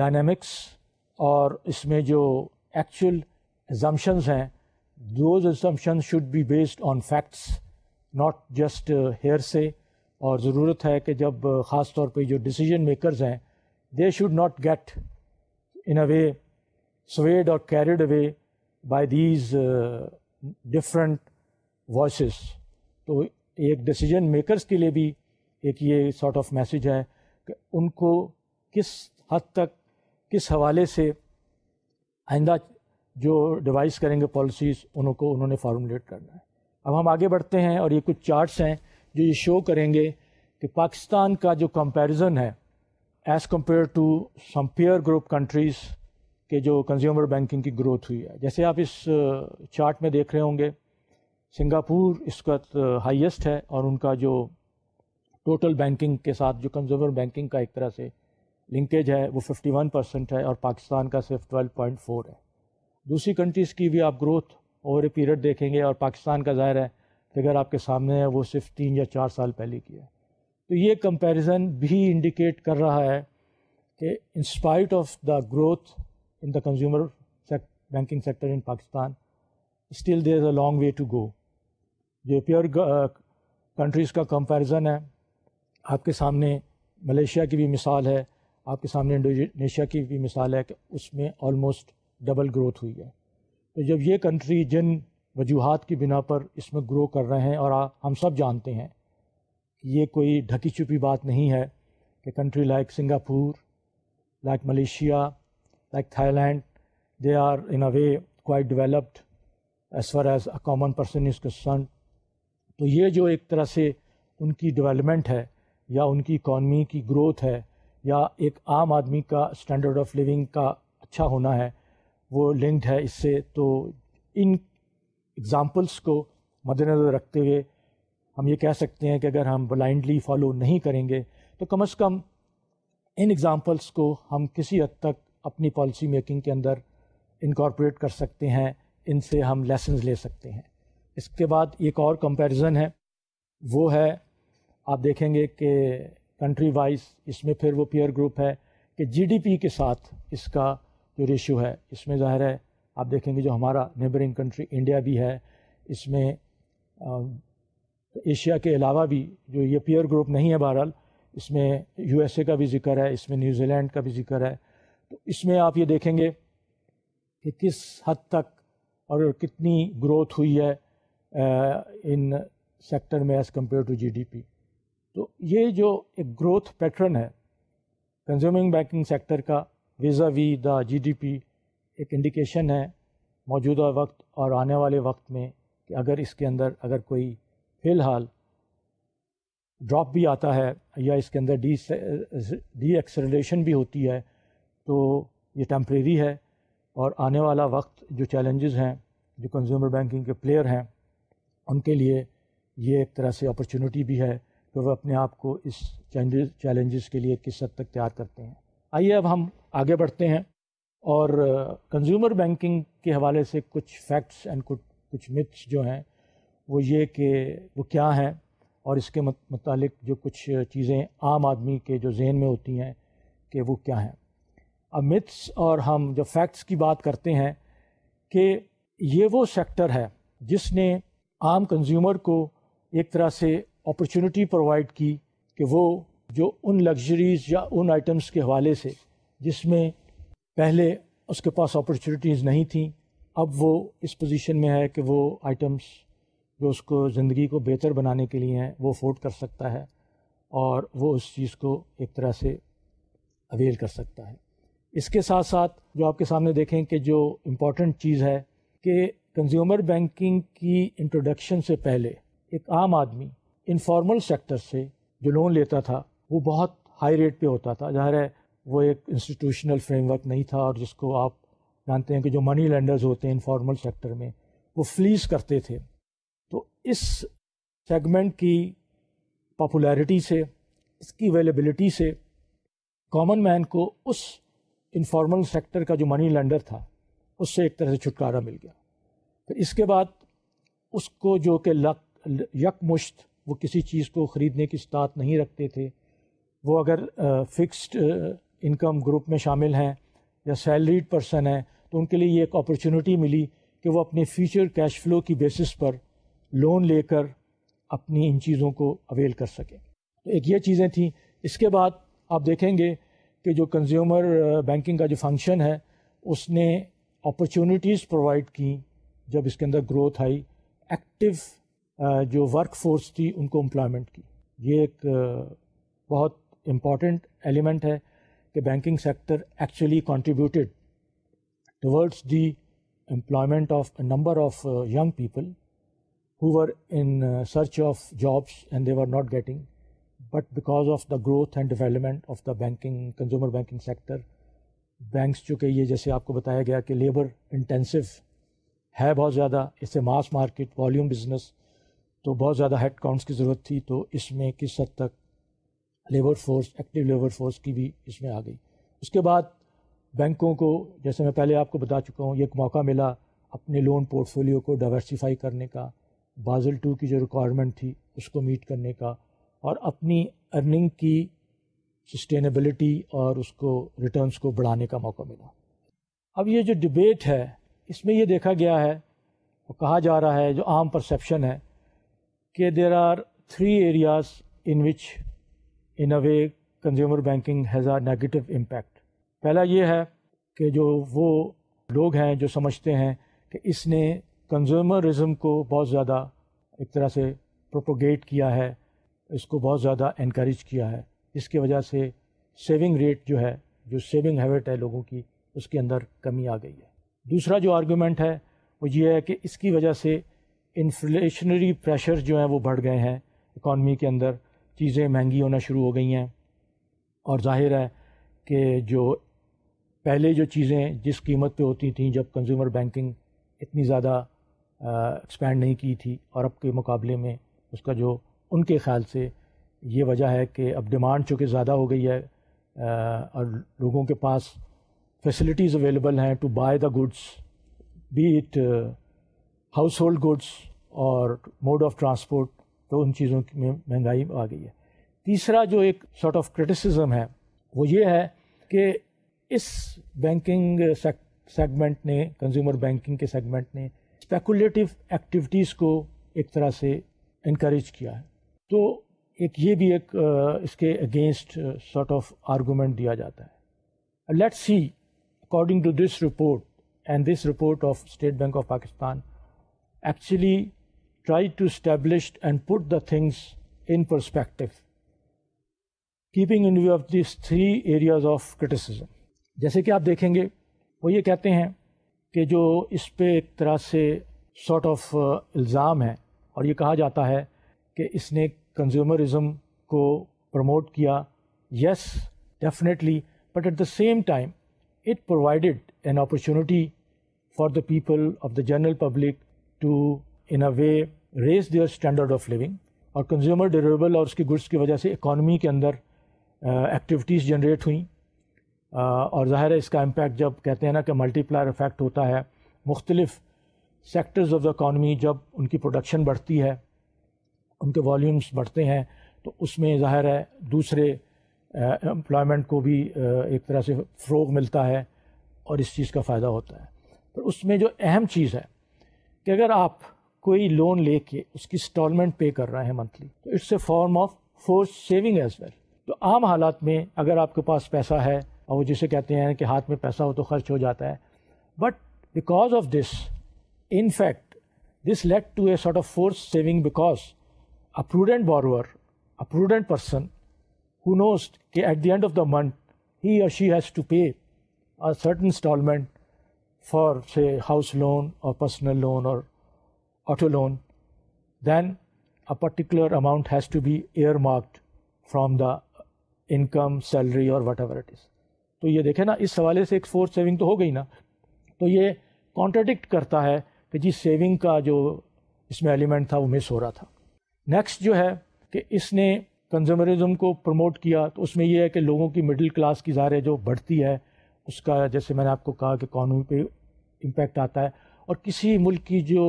dynamics और इसमें जो एक्चुअल एजम्पन्स हैं those assumptions should be based on facts not just hearsay और ज़रूरत है कि जब uh, ख़ास तौर पे जो डिसीजन मेकर्स हैं they should not get in a way swayed or carried away by these uh, different voices. तो एक डिसीजन मेकर्स के लिए भी एक ये सॉर्ट ऑफ मैसेज है कि उनको किस हद तक किस हवाले से आइंदा जो डिवाइस करेंगे पॉलिसीज़ उनको उन्होंने फार्मूलेट करना है अब हम आगे बढ़ते हैं और ये कुछ चार्ट्स हैं जो ये शो करेंगे कि पाकिस्तान का जो कंपैरिजन है as compare to some peer group countries के जो कंज्यूमर बैंकिंग की ग्रोथ हुई है जैसे आप इस चार्ट में देख रहे होंगे सिंगापुर इस वक्त हाईएस्ट है और उनका जो टोटल बैंकिंग के साथ जो कंज्यूमर बैंकिंग का एक तरह से लिंकेज है वो 51 परसेंट है और पाकिस्तान का सिर्फ 12.4 है दूसरी कंट्रीज़ की भी आप ग्रोथ ओवर ए पीरियड देखेंगे और पाकिस्तान का ज़ाहिर है फिगर आपके सामने है वो सिर्फ तीन या चार साल पहले की है तो ये कंपैरिजन भी इंडिकेट कर रहा है कि in spite of the growth in the consumer banking sector in Pakistan still there is a long way to go जो प्योर कंट्रीज़ का कंपैरिजन है आपके सामने मलेशिया की भी मिसाल है आपके सामने इंडोनेशिया की भी मिसाल है कि उसमें ऑलमोस्ट डबल ग्रोथ हुई है तो जब ये कंट्री जिन वजूहत की बिना पर इसमें ग्रो कर रहे हैं और हम सब जानते हैं ये कोई ढकी छुपी बात नहीं है कि country like Singapore like Malaysia like Thailand they are in a way quite developed as far as a common person is concerned तो ये जो एक तरह से उनकी डेवलपमेंट है या उनकी इकॉनमी की ग्रोथ है या एक आम आदमी का स्टैंडर्ड ऑफ लिविंग का अच्छा होना है वो लिंक्ड है इससे तो इन एग्ज़ाम्पल्स को मद्देनज़र रखते हुए हम ये कह सकते हैं कि अगर हम ब्लाइंडली फॉलो नहीं करेंगे तो कम अज़ कम इन एग्ज़ाम्पल्स को हम किसी हद तक अपनी पॉलिसी मेकिंग के अंदर इनकॉर्पोरेट कर सकते हैं इनसे हम लेसन ले सकते हैं इसके बाद एक और कंपैरिजन है वो है आप देखेंगे कि कंट्री वाइज इसमें फिर वो पीयर ग्रुप है कि जीडीपी के साथ इसका जो रेशो है इसमें ज़ाहिर है आप देखेंगे जो हमारा नेबरिंग कंट्री इंडिया भी है इसमें एशिया के अलावा भी जो ये पीयर ग्रुप नहीं है बहरहाल इसमें यूएसए का भी जिक्र है इसमें न्यूजीलैंड का भी जिक्र है तो इसमें आप ये देखेंगे कि किस हद तक और कितनी ग्रोथ हुई है इन सेक्टर में एज़ कम्पेयर टू जीडीपी तो ये जो एक ग्रोथ पैटर्न है कंज्यूमिंग बैंकिंग सेक्टर का वीज़ा वी द जीडीपी एक इंडिकेशन है मौजूदा वक्त और आने वाले वक्त में कि अगर इसके अंदर अगर कोई फिलहाल ड्रॉप भी आता है या इसके अंदर डी डी एक्सलेशन भी होती है तो ये टम्प्रेरी है और आने वाला वक्त जो चैलेंजेस हैं जो कंज्यूमर बैंकिंग के प्लेयर हैं उनके लिए ये एक तरह से अपॉर्चुनिटी भी है कि वह अपने आप को इस चैलेंजेस के लिए किस हद तक तैयार करते हैं आइए अब हम आगे बढ़ते हैं और कंज्यूमर बैंकिंग के हवाले से कुछ फैक्ट्स एंड कुछ कुछ मिथ्स जो हैं वो ये कि वो क्या है और इसके मतलब जो कुछ चीज़ें आम आदमी के जो जहन में होती हैं कि वो क्या हैं अब मिथ्स और हम जो फैक्ट्स की बात करते हैं कि ये वो सेक्टर है जिसने आम कंज्यूमर को एक तरह से अपॉर्चुनिटी प्रोवाइड की कि वो जो उन लग्जरीज़ या उन आइटम्स के हवाले से जिसमें पहले उसके पास अपॉर्चुनिटीज़ नहीं थी अब वो इस पोजीशन में है कि वो आइटम्स जो उसको ज़िंदगी को बेहतर बनाने के लिए हैं वो अफोर्ड कर सकता है और वो उस चीज़ को एक तरह से अवेल कर सकता है इसके साथ साथ जो आपके सामने देखें कि जो इम्पॉर्टेंट चीज़ है कि कंज्यूमर बैंकिंग की इंट्रोडक्शन से पहले एक आम आदमी इनफॉर्मल सेक्टर से जो लोन लेता था वो बहुत हाई रेट पे होता था ज़ाहिर है वो एक इंस्टीट्यूशनल फ्रेमवर्क नहीं था और जिसको आप जानते हैं कि जो मनी लेंडर्स होते हैं इनफॉर्मल सेक्टर में वो फ्लीस करते थे इस सेगमेंट की पॉपुलैरिटी से इसकी अवेलेबिलिटी से कॉमन मैन को उस इनफॉर्मल सेक्टर का जो मनी लेंडर था उससे एक तरह से छुटकारा मिल गया फिर इसके बाद उसको जो कि लक यकमुश्त वो किसी चीज़ को ख़रीदने की इस्तात नहीं रखते थे वो अगर फ़िक्स्ड इनकम ग्रुप में शामिल हैं या सैलरीड पर्सन हैं तो उनके लिए ये एक अपॉर्चुनिटी मिली कि वो अपने फ्यूचर कैश फ्लो की बेसिस पर लोन लेकर अपनी इन चीज़ों को अवेल कर सकें तो एक ये चीज़ें थी इसके बाद आप देखेंगे कि जो कंज्यूमर बैंकिंग uh, का जो फंक्शन है उसने अपॉर्चुनिटीज़ प्रोवाइड की जब इसके अंदर ग्रोथ आई एक्टिव uh, जो वर्क फोर्स थी उनको एम्प्लॉयमेंट की ये एक uh, बहुत इम्पॉर्टेंट एलिमेंट है कि banking sector actually contributed towards the employment of a number of uh, young people who were in uh, search of jobs and they were not getting. But because of the growth and development of the banking, consumer banking sector, banks चूँकि ये जैसे आपको बताया गया कि labour intensive है बहुत ज़्यादा इससे मास मार्केट वॉल्यूम बिजनेस तो बहुत ज़्यादा हेड काउंट्स की ज़रूरत थी तो इसमें किस हद तक labour force active labour force की भी इसमें आ गई उसके बाद बैंकों को जैसे मैं पहले आपको बता चुका हूँ ये एक मौका मिला अपने लोन पोर्टफोलियो को डाइवर्सिफाई करने का बाजल टू की जो रिक्वायरमेंट थी उसको मीट करने का और अपनी अर्निंग की सस्टेनेबिलिटी और उसको रिटर्न्स को बढ़ाने का मौका मिला अब ये जो डिबेट है इसमें ये देखा गया है और कहा जा रहा है जो आम परसेप्शन है कि there are three areas in which in a way consumer banking has a negative impact पहला ये है कि जो वो लोग हैं जो समझते हैं कि इसने कंज्यूमरिज्म को बहुत ज़्यादा एक तरह से प्रोपोगेट किया है इसको बहुत ज़्यादा इनक्रेज किया है इसकी वजह से सेविंग रेट जो है जो सेविंग हैबिट है लोगों की उसके अंदर कमी आ गई है दूसरा जो आर्गूमेंट है वो ये है कि इसकी वजह से इन्फ्लेशनरी प्रेशर जो हैं वो बढ़ गए हैं इकॉनमी के अंदर चीज़ें महंगी होना शुरू हो गई हैं और जाहिर है कि जो पहले जो चीज़ें जिस कीमत पे होती थी जब कंज्यूमर बैंकिंग इतनी ज़्यादा एक्सपेंड नहीं की थी और अब के मुकाबले में उसका जो उनके ख्याल से ये वजह है कि अब डिमांड चूँकि ज़्यादा हो गई है और लोगों के पास फैसिलिटीज़ अवेलेबल हैं to buy the goods be it household goods और मोड ऑफ ट्रांसपोर्ट तो उन चीज़ों में महंगाई आ गई है तीसरा जो एक सॉर्ट ऑफ क्रिटिसिज्म है वो ये है कि इस बैंकिंग सेगमेंट ने कंज्यूमर बैंकिंग के सेगमेंट ने स्पेकुलेटिव एक्टिविटीज़ को एक तरह से इनक्रेज किया है तो एक ये भी एक इसके अगेंस्ट सॉर्ट ऑफ आर्गूमेंट दिया जाता है let's see according to this report and this report of State Bank of Pakistan actually try to establish and put the things in perspective keeping in view of this three areas of criticism जैसे कि आप देखेंगे वो ये कहते हैं कि जो इस पर एक तरह से सॉर्ट ऑफ uh, इल्ज़ाम है और ये कहा जाता है कि इसने कंज्यूमरिज्म को प्रमोट किया yes definitely but at the same time it provided an opportunity for the people of the general public to in a way raise their standard of living और कंज्यूमर ड्यूरेबल और उसकी goods की वजह से economy के अंदर activities uh, generate हुई और ज़ाहिर है इसका इम्पेक्ट जब कहते हैं ना कि मल्टीप्लायर इफेक्ट होता है मुख्तलिफ़ सेक्टर्स ऑफ द इकानमी जब उनकी प्रोडक्शन बढ़ती है उनके वॉल्यूम्स बढ़ते हैं तो उसमें ज़ाहिर है दूसरे एम्प्लॉयमेंट को भी एक तरह से फ़रोग मिलता है और इस चीज़ का फ़ायदा होता है पर उसमें जो अहम चीज़ है कि अगर आप कोई लोन ले लेके उसकी इंस्टॉलमेंट पे कर रहे हैं मंथली तो it's a form of force saving as well तो आम हालात में अगर आपके पास पैसा है और वो जिसे कहते हैं कि हाथ में पैसा हो तो खर्च हो जाता है but because of this in fact this let to a sort of force saving because a prudent borrower a prudent person who knows कि at the end of the month he or she has to pay a certain instalment for say house loan or personal loan or auto loan a particular amount has to be earmarked from the income income, or whatever it is तो ये देखें ना इस हवाले से एक fourth saving तो हो गई ना तो ये कॉन्ट्राडिक्ट करता है कि जी सेविंग का जो इसमें एलिमेंट था वो मिस हो रहा था नेक्स्ट जो है कि इसने कंज्यूमरिज़म को प्रमोट किया तो उसमें यह है कि लोगों की मिडिल क्लास की ज़ाहिर जो बढ़ती है उसका जैसे मैंने आपको कहा कि इकानमी पे इम्पेक्ट आता है और किसी मुल्क की जो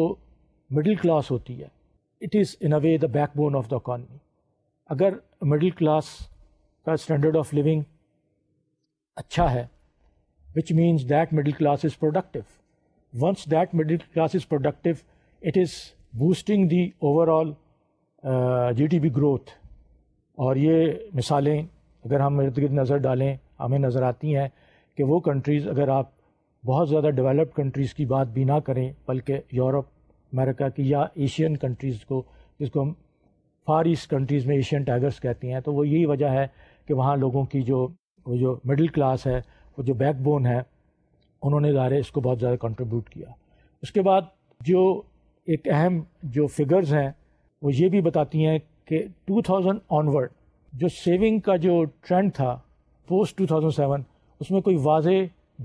मिडिल क्लास होती है it is in a way the backbone of the economy अगर मिडिल क्लास का स्टैंडर्ड ऑफ लिविंग अच्छा है which means that middle class is productive. Once that middle class is productive, it is boosting the overall uh, GDP growth. और ये मिसालें अगर हम इर्द गिर्द नज़र डालें हमें नज़र आती हैं कि वो कंट्रीज़ अगर आप बहुत ज़्यादा डेवलप्ड कंट्रीज़ की बात भी ना करें बल्कि यूरोप अमेरिका की या एशियन कंट्रीज़ को जिसको हम फार ईस्ट कंट्रीज़ में एशियन टाइगर्स कहती हैं तो वो यही वजह है कि वहाँ लोगों की जो वो जो मिडिल क्लास है वो जो बैकबोन है उन्होंने गारे इसको बहुत ज़्यादा कंट्रीब्यूट किया उसके बाद जो एक अहम जो फिगर्स हैं वो ये भी बताती हैं कि 2000 ऑनवर्ड जो सेविंग का जो ट्रेंड था पोस्ट 2007 उसमें कोई वाज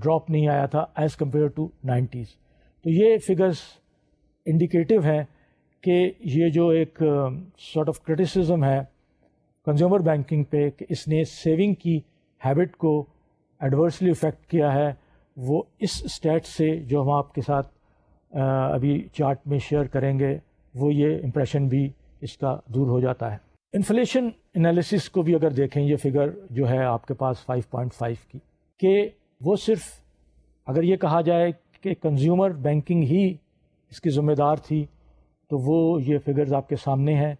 ड्रॉप नहीं आया था एज़ कम्पेयर टू नाइन्टीज़ तो ये फिगर्स इंडिकेटिव हैं कि ये जो एक सॉर्ट ऑफ क्रिटिसिज्म है कंज्यूमर बैंकिंग पे कि इसने सेविंग की हैबिट को एडवर्सली इफ़ेक्ट किया है वो इस स्टैट से जो हम आपके साथ अभी चार्ट में शेयर करेंगे वो ये इम्प्रेशन भी इसका दूर हो जाता है इन्फ्लेशन एनालिसिस को भी अगर देखें ये फिगर जो है आपके पास 5.5 की कि वो सिर्फ अगर ये कहा जाए कि कंज्यूमर बैंकिंग ही इसकी ज़िम्मेदार थी तो वो ये फिगर्स आपके सामने हैं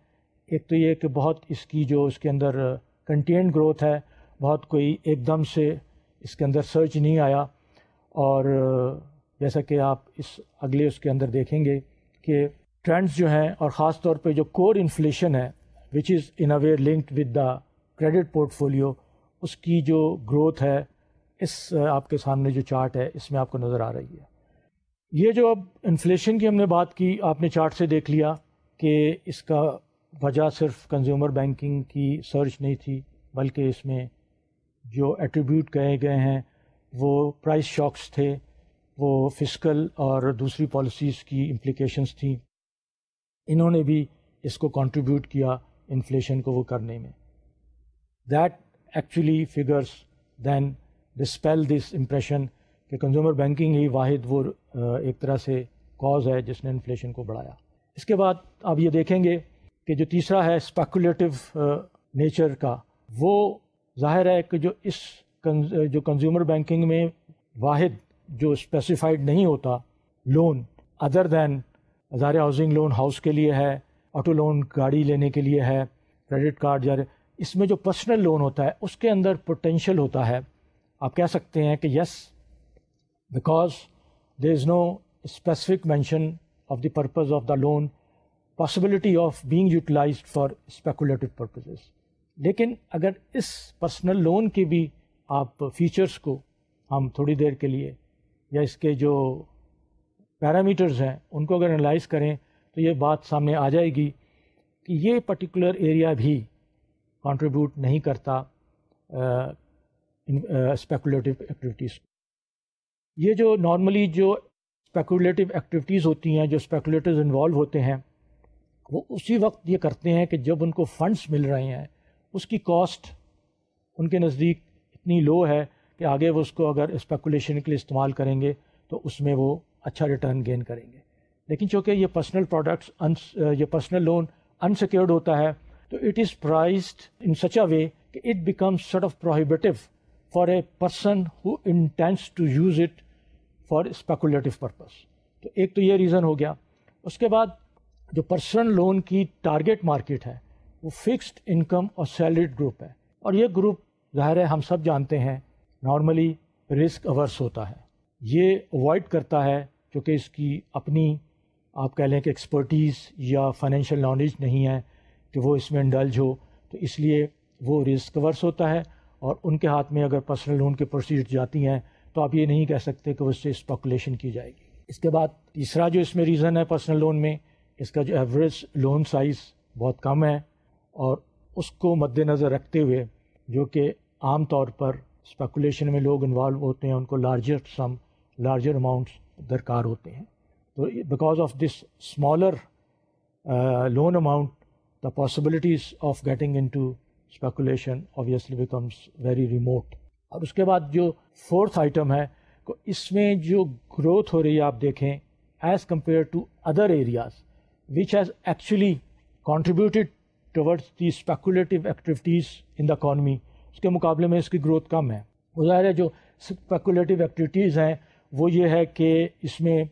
एक तो ये कि बहुत इसकी जो इसके अंदर कंटेंट ग्रोथ है बहुत कोई एकदम से इसके अंदर सर्च नहीं आया और जैसा कि आप इस अगले उसके अंदर देखेंगे कि ट्रेंड्स जो हैं और ख़ास तौर पर जो कोर इन्फ्लेशन है which is in a linked with the credit portfolio उसकी जो ग्रोथ है इस आपके सामने जो चार्ट है इसमें आपको नज़र आ रही है ये जो अब इन्फ्लेशन की हमने बात की आपने चार्ट से देख लिया कि इसका वजह सिर्फ कंज्यूमर बैंकिंग की सर्च नहीं थी बल्कि इसमें जो एट्रीब्यूट कहे गए हैं वो प्राइस शॉक्स थे वो फिस्कल और दूसरी पॉलिसीज़ की इम्प्लिकेशंस थी इन्होंने भी इसको कंट्रीब्यूट किया इन्फ्लेशन को वो करने में that actually figures than dispel this impression कि कंज्यूमर बैंकिंग ही वाहिद वो एक तरह से कॉज है जिसने इन्फ्लेशन को बढ़ाया इसके बाद आप ये देखेंगे कि जो तीसरा है स्पेकुलेटिव नेचर का वो ज़ाहिर है कि जो इस जो कंज्यूमर बैंकिंग में वाहिद जो स्पेसिफाइड नहीं होता लोन अदर दैन ज़ाहिर हाउसिंग लोन हाउस के लिए है ऑटो लोन गाड़ी लेने के लिए है क्रेडिट कार्ड या इसमें जो पर्सनल लोन होता है उसके अंदर पोटेंशल होता है आप कह सकते हैं कि yes because there is no specific mention of the purpose of the loan possibility of being utilize for speculative purposes लेकिन अगर इस पर्सनल लोन के भी आप फीचर्स को हम थोड़ी देर के लिए या इसके जो पैरामीटर्स हैं उनको अगर एनालाइज करें तो ये बात सामने आ जाएगी कि ये पर्टिकुलर एरिया भी कंट्रीब्यूट नहीं करता स्पेकुलेटिव एक्टिविटीज़ ये जो नॉर्मली जो स्पेकुलेटिव एक्टिविटीज़ होती हैं जो स्पेकुलेटर्स इन्वॉल्व होते हैं वो उसी वक्त ये करते हैं कि जब उनको फंड्स मिल रहे हैं उसकी कॉस्ट उनके नज़दीक इतनी लो है कि आगे वो उसको अगर स्पेकुलेशन के लिए इस्तेमाल करेंगे तो उसमें वो अच्छा रिटर्न गेन करेंगे लेकिन चूँकि ये पर्सनल प्रोडक्ट्स ये पर्सनल लोन अनसिक्योर्ड होता है तो it is priced in such a way कि it becomes sort of prohibitive for a person who intends to use it for speculative purpose तो एक तो ये रीज़न हो गया उसके बाद जो पर्सनल लोन की टारगेट मार्केट है वो फिक्स्ड इनकम और सैलरीड ग्रुप है और ये ग्रुप ज़ाहिर है हम सब जानते हैं नॉर्मली रिस्क अवर्स होता है ये अवॉइड करता है क्योंकि इसकी अपनी आप कह लें कि एक्सपर्टीज़ या फाइनेंशियल नॉलेज नहीं है कि वो इसमें इंडल्ज हो तो इसलिए वो रिस्क वर्स होता है और उनके हाथ में अगर पर्सनल लोन के प्रोसीड जाती हैं तो आप ये नहीं कह सकते कि उससे स्पॉकुलेशन की जाएगी इसके बाद तीसरा जो इसमें रीज़न है पर्सनल लोन में इसका जो एवरेज लोन साइज़ बहुत कम है और उसको मद्दनजर रखते हुए जो कि आम तौर पर स्पेकुलेशन में लोग इन्वॉल्व होते हैं उनको लार्जर सम लार्जर अमाउंट्स दरकार होते हैं तो because of this smaller loan amount the possibilities of getting into speculation obviously becomes very remote और उसके बाद जो फोर्थ आइटम है को इसमें जो ग्रोथ हो रही है आप देखें as compared to other areas which has actually contributed towards the speculative activities in the economy उसके मुकाबले में इसकी ग्रोथ कम है ज़ाहिर है जो स्पेकुलेटिव एक्टिविटीज़ हैं वो ये है कि इसमें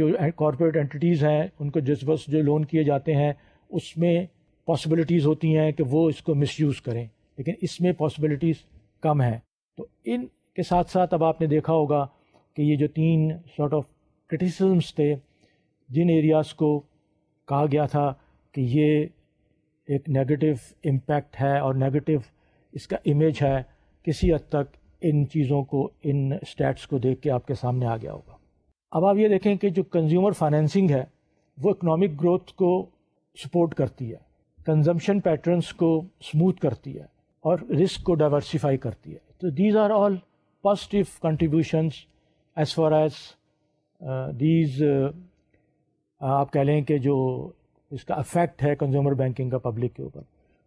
जो कॉरपोरेट एंटिटीज़ हैं उनको जिस बस जो लोन किए जाते हैं उसमें पॉसिबिलिटीज़ होती हैं कि वो इसको मिसयूज़ करें लेकिन इसमें पॉसिबिलिटीज़ कम हैं तो इन के साथ साथ अब आपने देखा होगा कि ये जो तीन सॉर्ट ऑफ क्रिटिसिज्म्स थे जिन एरियाज़ को कहा गया था कि ये एक नेगेटिव इम्पैक्ट है और नेगेटिव इसका इमेज है किसी हद तक इन चीज़ों को इन स्टैट्स को देख के आपके सामने आ गया होगा अब आप ये देखें कि जो कंज्यूमर फाइनेंसिंग है वो इकनॉमिक ग्रोथ को सपोर्ट करती है कंजम्पशन पैटर्नस को स्मूथ करती है और रिस्क को डाइवर्सीफाई करती है तो these are all positive contributions as far as these आप कह लें कि जो इसका अफेक्ट है कंज्यूमर बैंकिंग का पब्लिक के ऊपर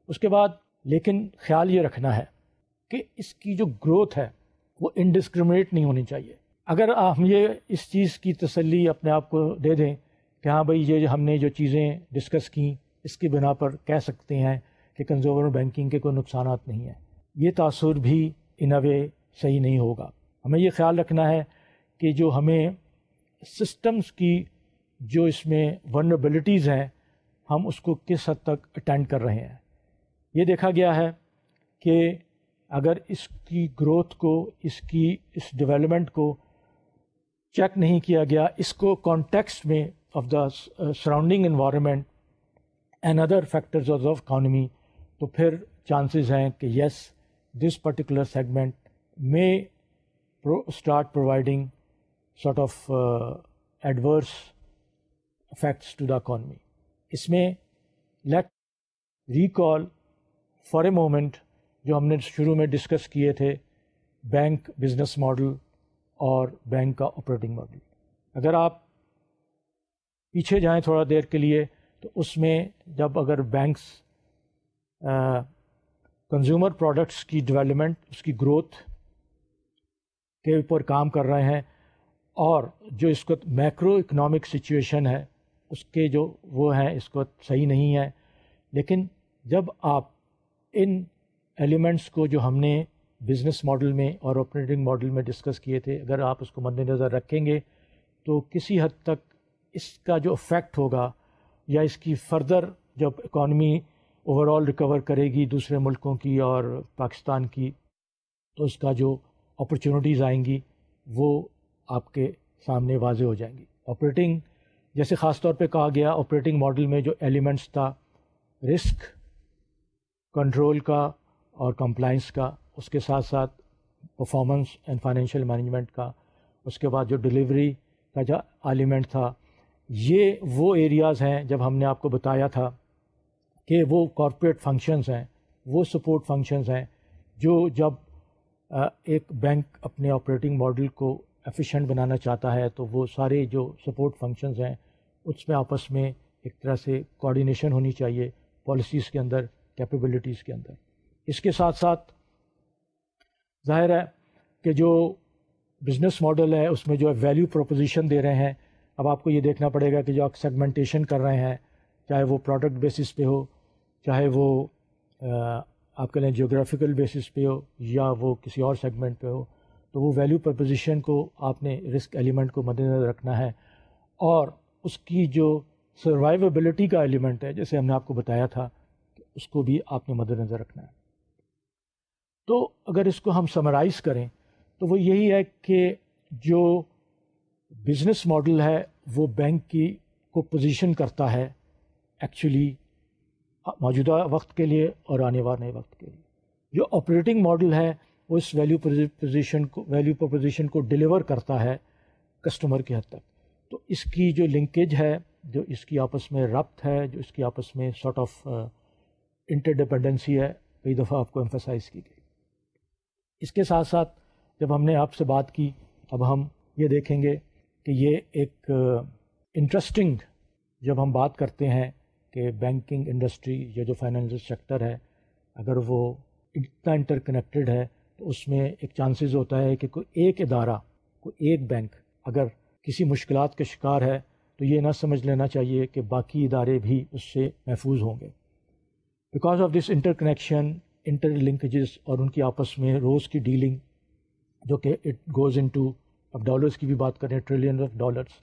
उसके बाद लेकिन ख्याल ये रखना है कि इसकी जो ग्रोथ है वो इनडिस्क्रिमिनेट नहीं होनी चाहिए अगर हम ये इस चीज़ की तसली अपने आप को दे दें कि हाँ भाई ये हमने जो चीज़ें डिस्कस की इसकी बिना पर कह सकते हैं कि कंज्यूमर बैंकिंग के कोई नुकसान नहीं है ये तासर भी इन अ वे सही नहीं होगा हमें ये ख्याल रखना है कि जो हमें सिस्टम्स की जो इसमें वर्नबिलिटीज़ हैं हम उसको किस हद तक अटेंड कर रहे हैं ये देखा गया है कि अगर इसकी ग्रोथ को इसकी इस डेवलपमेंट को चेक नहीं किया गया इसको कॉन्टेक्स्ट में of the surrounding environment and other factors of economy तो फिर चांसेस हैं कि yes this particular segment may start providing sort of adverse effects to the economy. इसमें let recall for a moment जो हमने शुरू में डिस्कस किए थे बैंक बिजनेस मॉडल और बैंक का ऑपरेटिंग मॉडल अगर आप पीछे जाएं थोड़ा देर के लिए तो उसमें जब अगर बैंक्स कंज्यूमर प्रोडक्ट्स की डेवलपमेंट उसकी ग्रोथ के ऊपर काम कर रहे हैं और जो इसको मैक्रो इकोनॉमिक सिचुएशन है उसके जो वो हैं इसको सही नहीं है लेकिन जब आप इन एलिमेंट्स को जो हमने बिज़नेस मॉडल में और ऑपरेटिंग मॉडल में डिस्कस किए थे अगर आप उसको मद्देनज़र रखेंगे तो किसी हद तक इसका जो इफ़ेक्ट होगा या इसकी फर्दर जब इकॉनमी ओवरऑल रिकवर करेगी दूसरे मुल्कों की और पाकिस्तान की तो उसका जो अपॉर्चुनिटीज़ आएंगी वो आपके सामने वाजे हो जाएंगी ऑपरेटिंग जैसे ख़ास तौर पर कहा गया ऑपरेटिंग मॉडल में जो एलिमेंट्स था रिस्क कंट्रोल का और कंप्लाइंस का उसके साथ साथ परफॉर्मेंस एंड फाइनेंशियल मैनेजमेंट का उसके बाद जो डिलीवरी का जो एलिमेंट था ये वो एरियाज़ हैं जब हमने आपको बताया था कि वो कॉरपोरेट फंक्शंस हैं वो सपोर्ट फंक्शंस हैं जो जब एक बैंक अपने ऑपरेटिंग मॉडल को एफिशिएंट बनाना चाहता है तो वो सारे जो सपोर्ट फंक्शंस हैं उसमें आपस में एक तरह से कोऑर्डिनेशन होनी चाहिए पॉलिसीज़ के अंदर कैपेबिलिटीज़ के अंदर इसके साथ साथ जाहिर है कि जो बिज़नेस मॉडल है उसमें जो है वैल्यू प्रोपोजिशन दे रहे हैं अब आपको ये देखना पड़ेगा कि जो आप सेगमेंटेशन कर रहे हैं चाहे वो प्रोडक्ट बेसिस पे हो चाहे वो आ, आप कहें जोग्राफिकल बेसिस पे हो या वो किसी और सेगमेंट पे हो तो वो वैल्यू प्रपोजिशन को आपने रिस्क एलिमेंट को मद्देनजर रखना है और उसकी जो सर्वाइवेबिलिटी का एलिमेंट है जैसे हमने आपको बताया था उसको भी आपने मद्देनज़र रखना है तो अगर इसको हम समराइज़ करें तो वो यही है कि जो बिज़नेस मॉडल है वो बैंक की को पोजीशन करता है एक्चुअली मौजूदा वक्त के लिए और आने वाले वक्त के लिए जो ऑपरेटिंग मॉडल है उस वैल्यू पोजिशन को वैल्यू प्रोपोजिशन को डिलीवर करता है कस्टमर के हद तक तो इसकी जो लिंकेज है जो इसकी आपस में रब्त है जो इसकी आपस में सॉर्ट ऑफ इंटरडिपेंडेंसी है कई दफ़ा आपको एम्फोसाइज की गई इसके साथ साथ जब हमने आपसे बात की अब हम ये देखेंगे कि ये एक इंटरेस्टिंग uh, जब हम बात करते हैं कि बैंकिंग इंडस्ट्री या जो फाइनेंशियल सेक्टर है अगर वो इतना इंटरकनेक्टेड है उसमें एक चांसेस होता है कि कोई एक अदारा कोई एक बैंक अगर किसी मुश्किल का शिकार है तो ये ना समझ लेना चाहिए कि बाकी इदारे भी उससे महफूज होंगे because of this interconnection interlinkages और उनकी आपस में रोज़ की डीलिंग जो कि इट गोज़ इन टू अब डॉलर्स की भी बात करें ट्रिलियन ऑफ डॉलर्स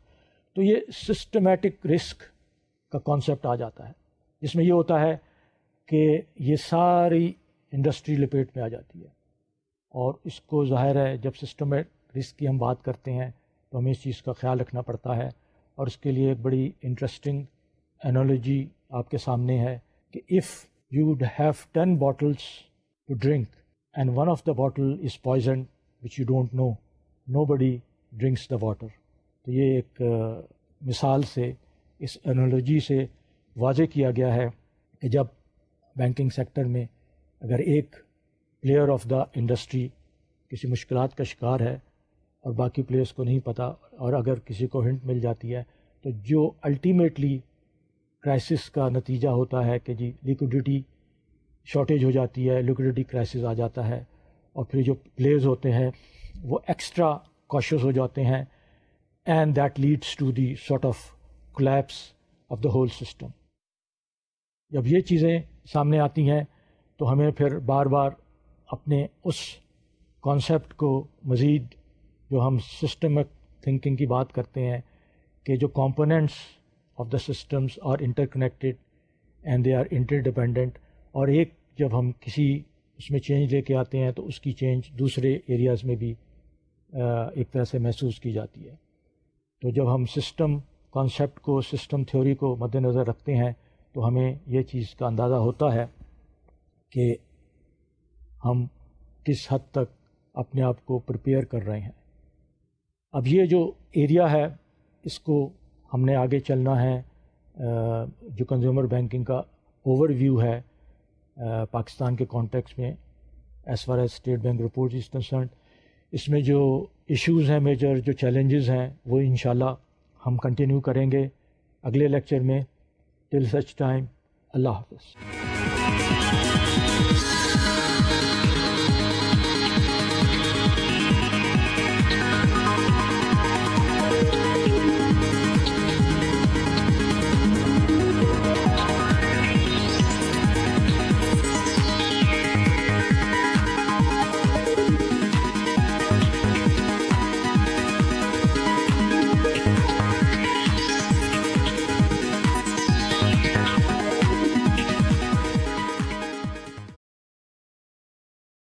तो ये सिस्टमेटिक रिस्क का कॉन्सेप्ट आ जाता है जिसमें ये होता है कि ये सारी इंडस्ट्री लपेट में आ जाती है और इसको ज़ाहिर है जब सिस्टम रिस्क की हम बात करते हैं तो हमें इस चीज़ का ख्याल रखना पड़ता है और इसके लिए एक बड़ी इंटरेस्टिंग एनोलॉजी आपके सामने है कि if you would have bottles to drink and one of the bottle is poison poisoned you don't know nobody drinks the water तो ये एक uh, मिसाल से इस एनोलॉजी से वाजे किया गया है कि जब बैंकिंग सेक्टर में अगर एक प्लेयर ऑफ द इंडस्ट्री किसी मुश्किल का शिकार है और बाकी प्लेयर्स को नहीं पता और अगर किसी को हिंट मिल जाती है तो जो अल्टीमेटली क्राइसिस का नतीजा होता है कि जी लिक्विडिटी शॉर्टेज हो जाती है लिक्विडिटी क्राइसिस आ जाता है और फिर जो प्लेयर्स होते हैं वो एक्स्ट्रा कॉशस हो जाते हैं and that leads to the sort of collapse of the whole system जब ये चीज़ें सामने आती हैं तो हमें फिर बार बार अपने उस कॉन्सेप्ट को मज़ीद जो हम सिस्टमिक थिंकिंग की बात करते हैं कि जो components of the systems are interconnected and they are interdependent और एक जब हम किसी उसमें चेंज लेके आते हैं तो उसकी चेंज दूसरे एरियाज़ में भी एक तरह से महसूस की जाती है तो जब हम सिस्टम कॉन्सेप्ट को सिस्टम थ्योरी को मद्दनज़र रखते हैं तो हमें यह चीज़ का अंदाज़ा होता है कि हम किस हद तक अपने आप को प्रिपेयर कर रहे हैं अब ये जो एरिया है इसको हमने आगे चलना है जो कंज्यूमर बैंकिंग का ओवरव्यू है पाकिस्तान के कॉन्टेक्स्ट में as far as state bank report is concern इसमें जो इश्यूज़ हैं मेजर जो चैलेंजेस हैं वो इन हम कंटिन्यू करेंगे अगले लेक्चर में till such time Allah half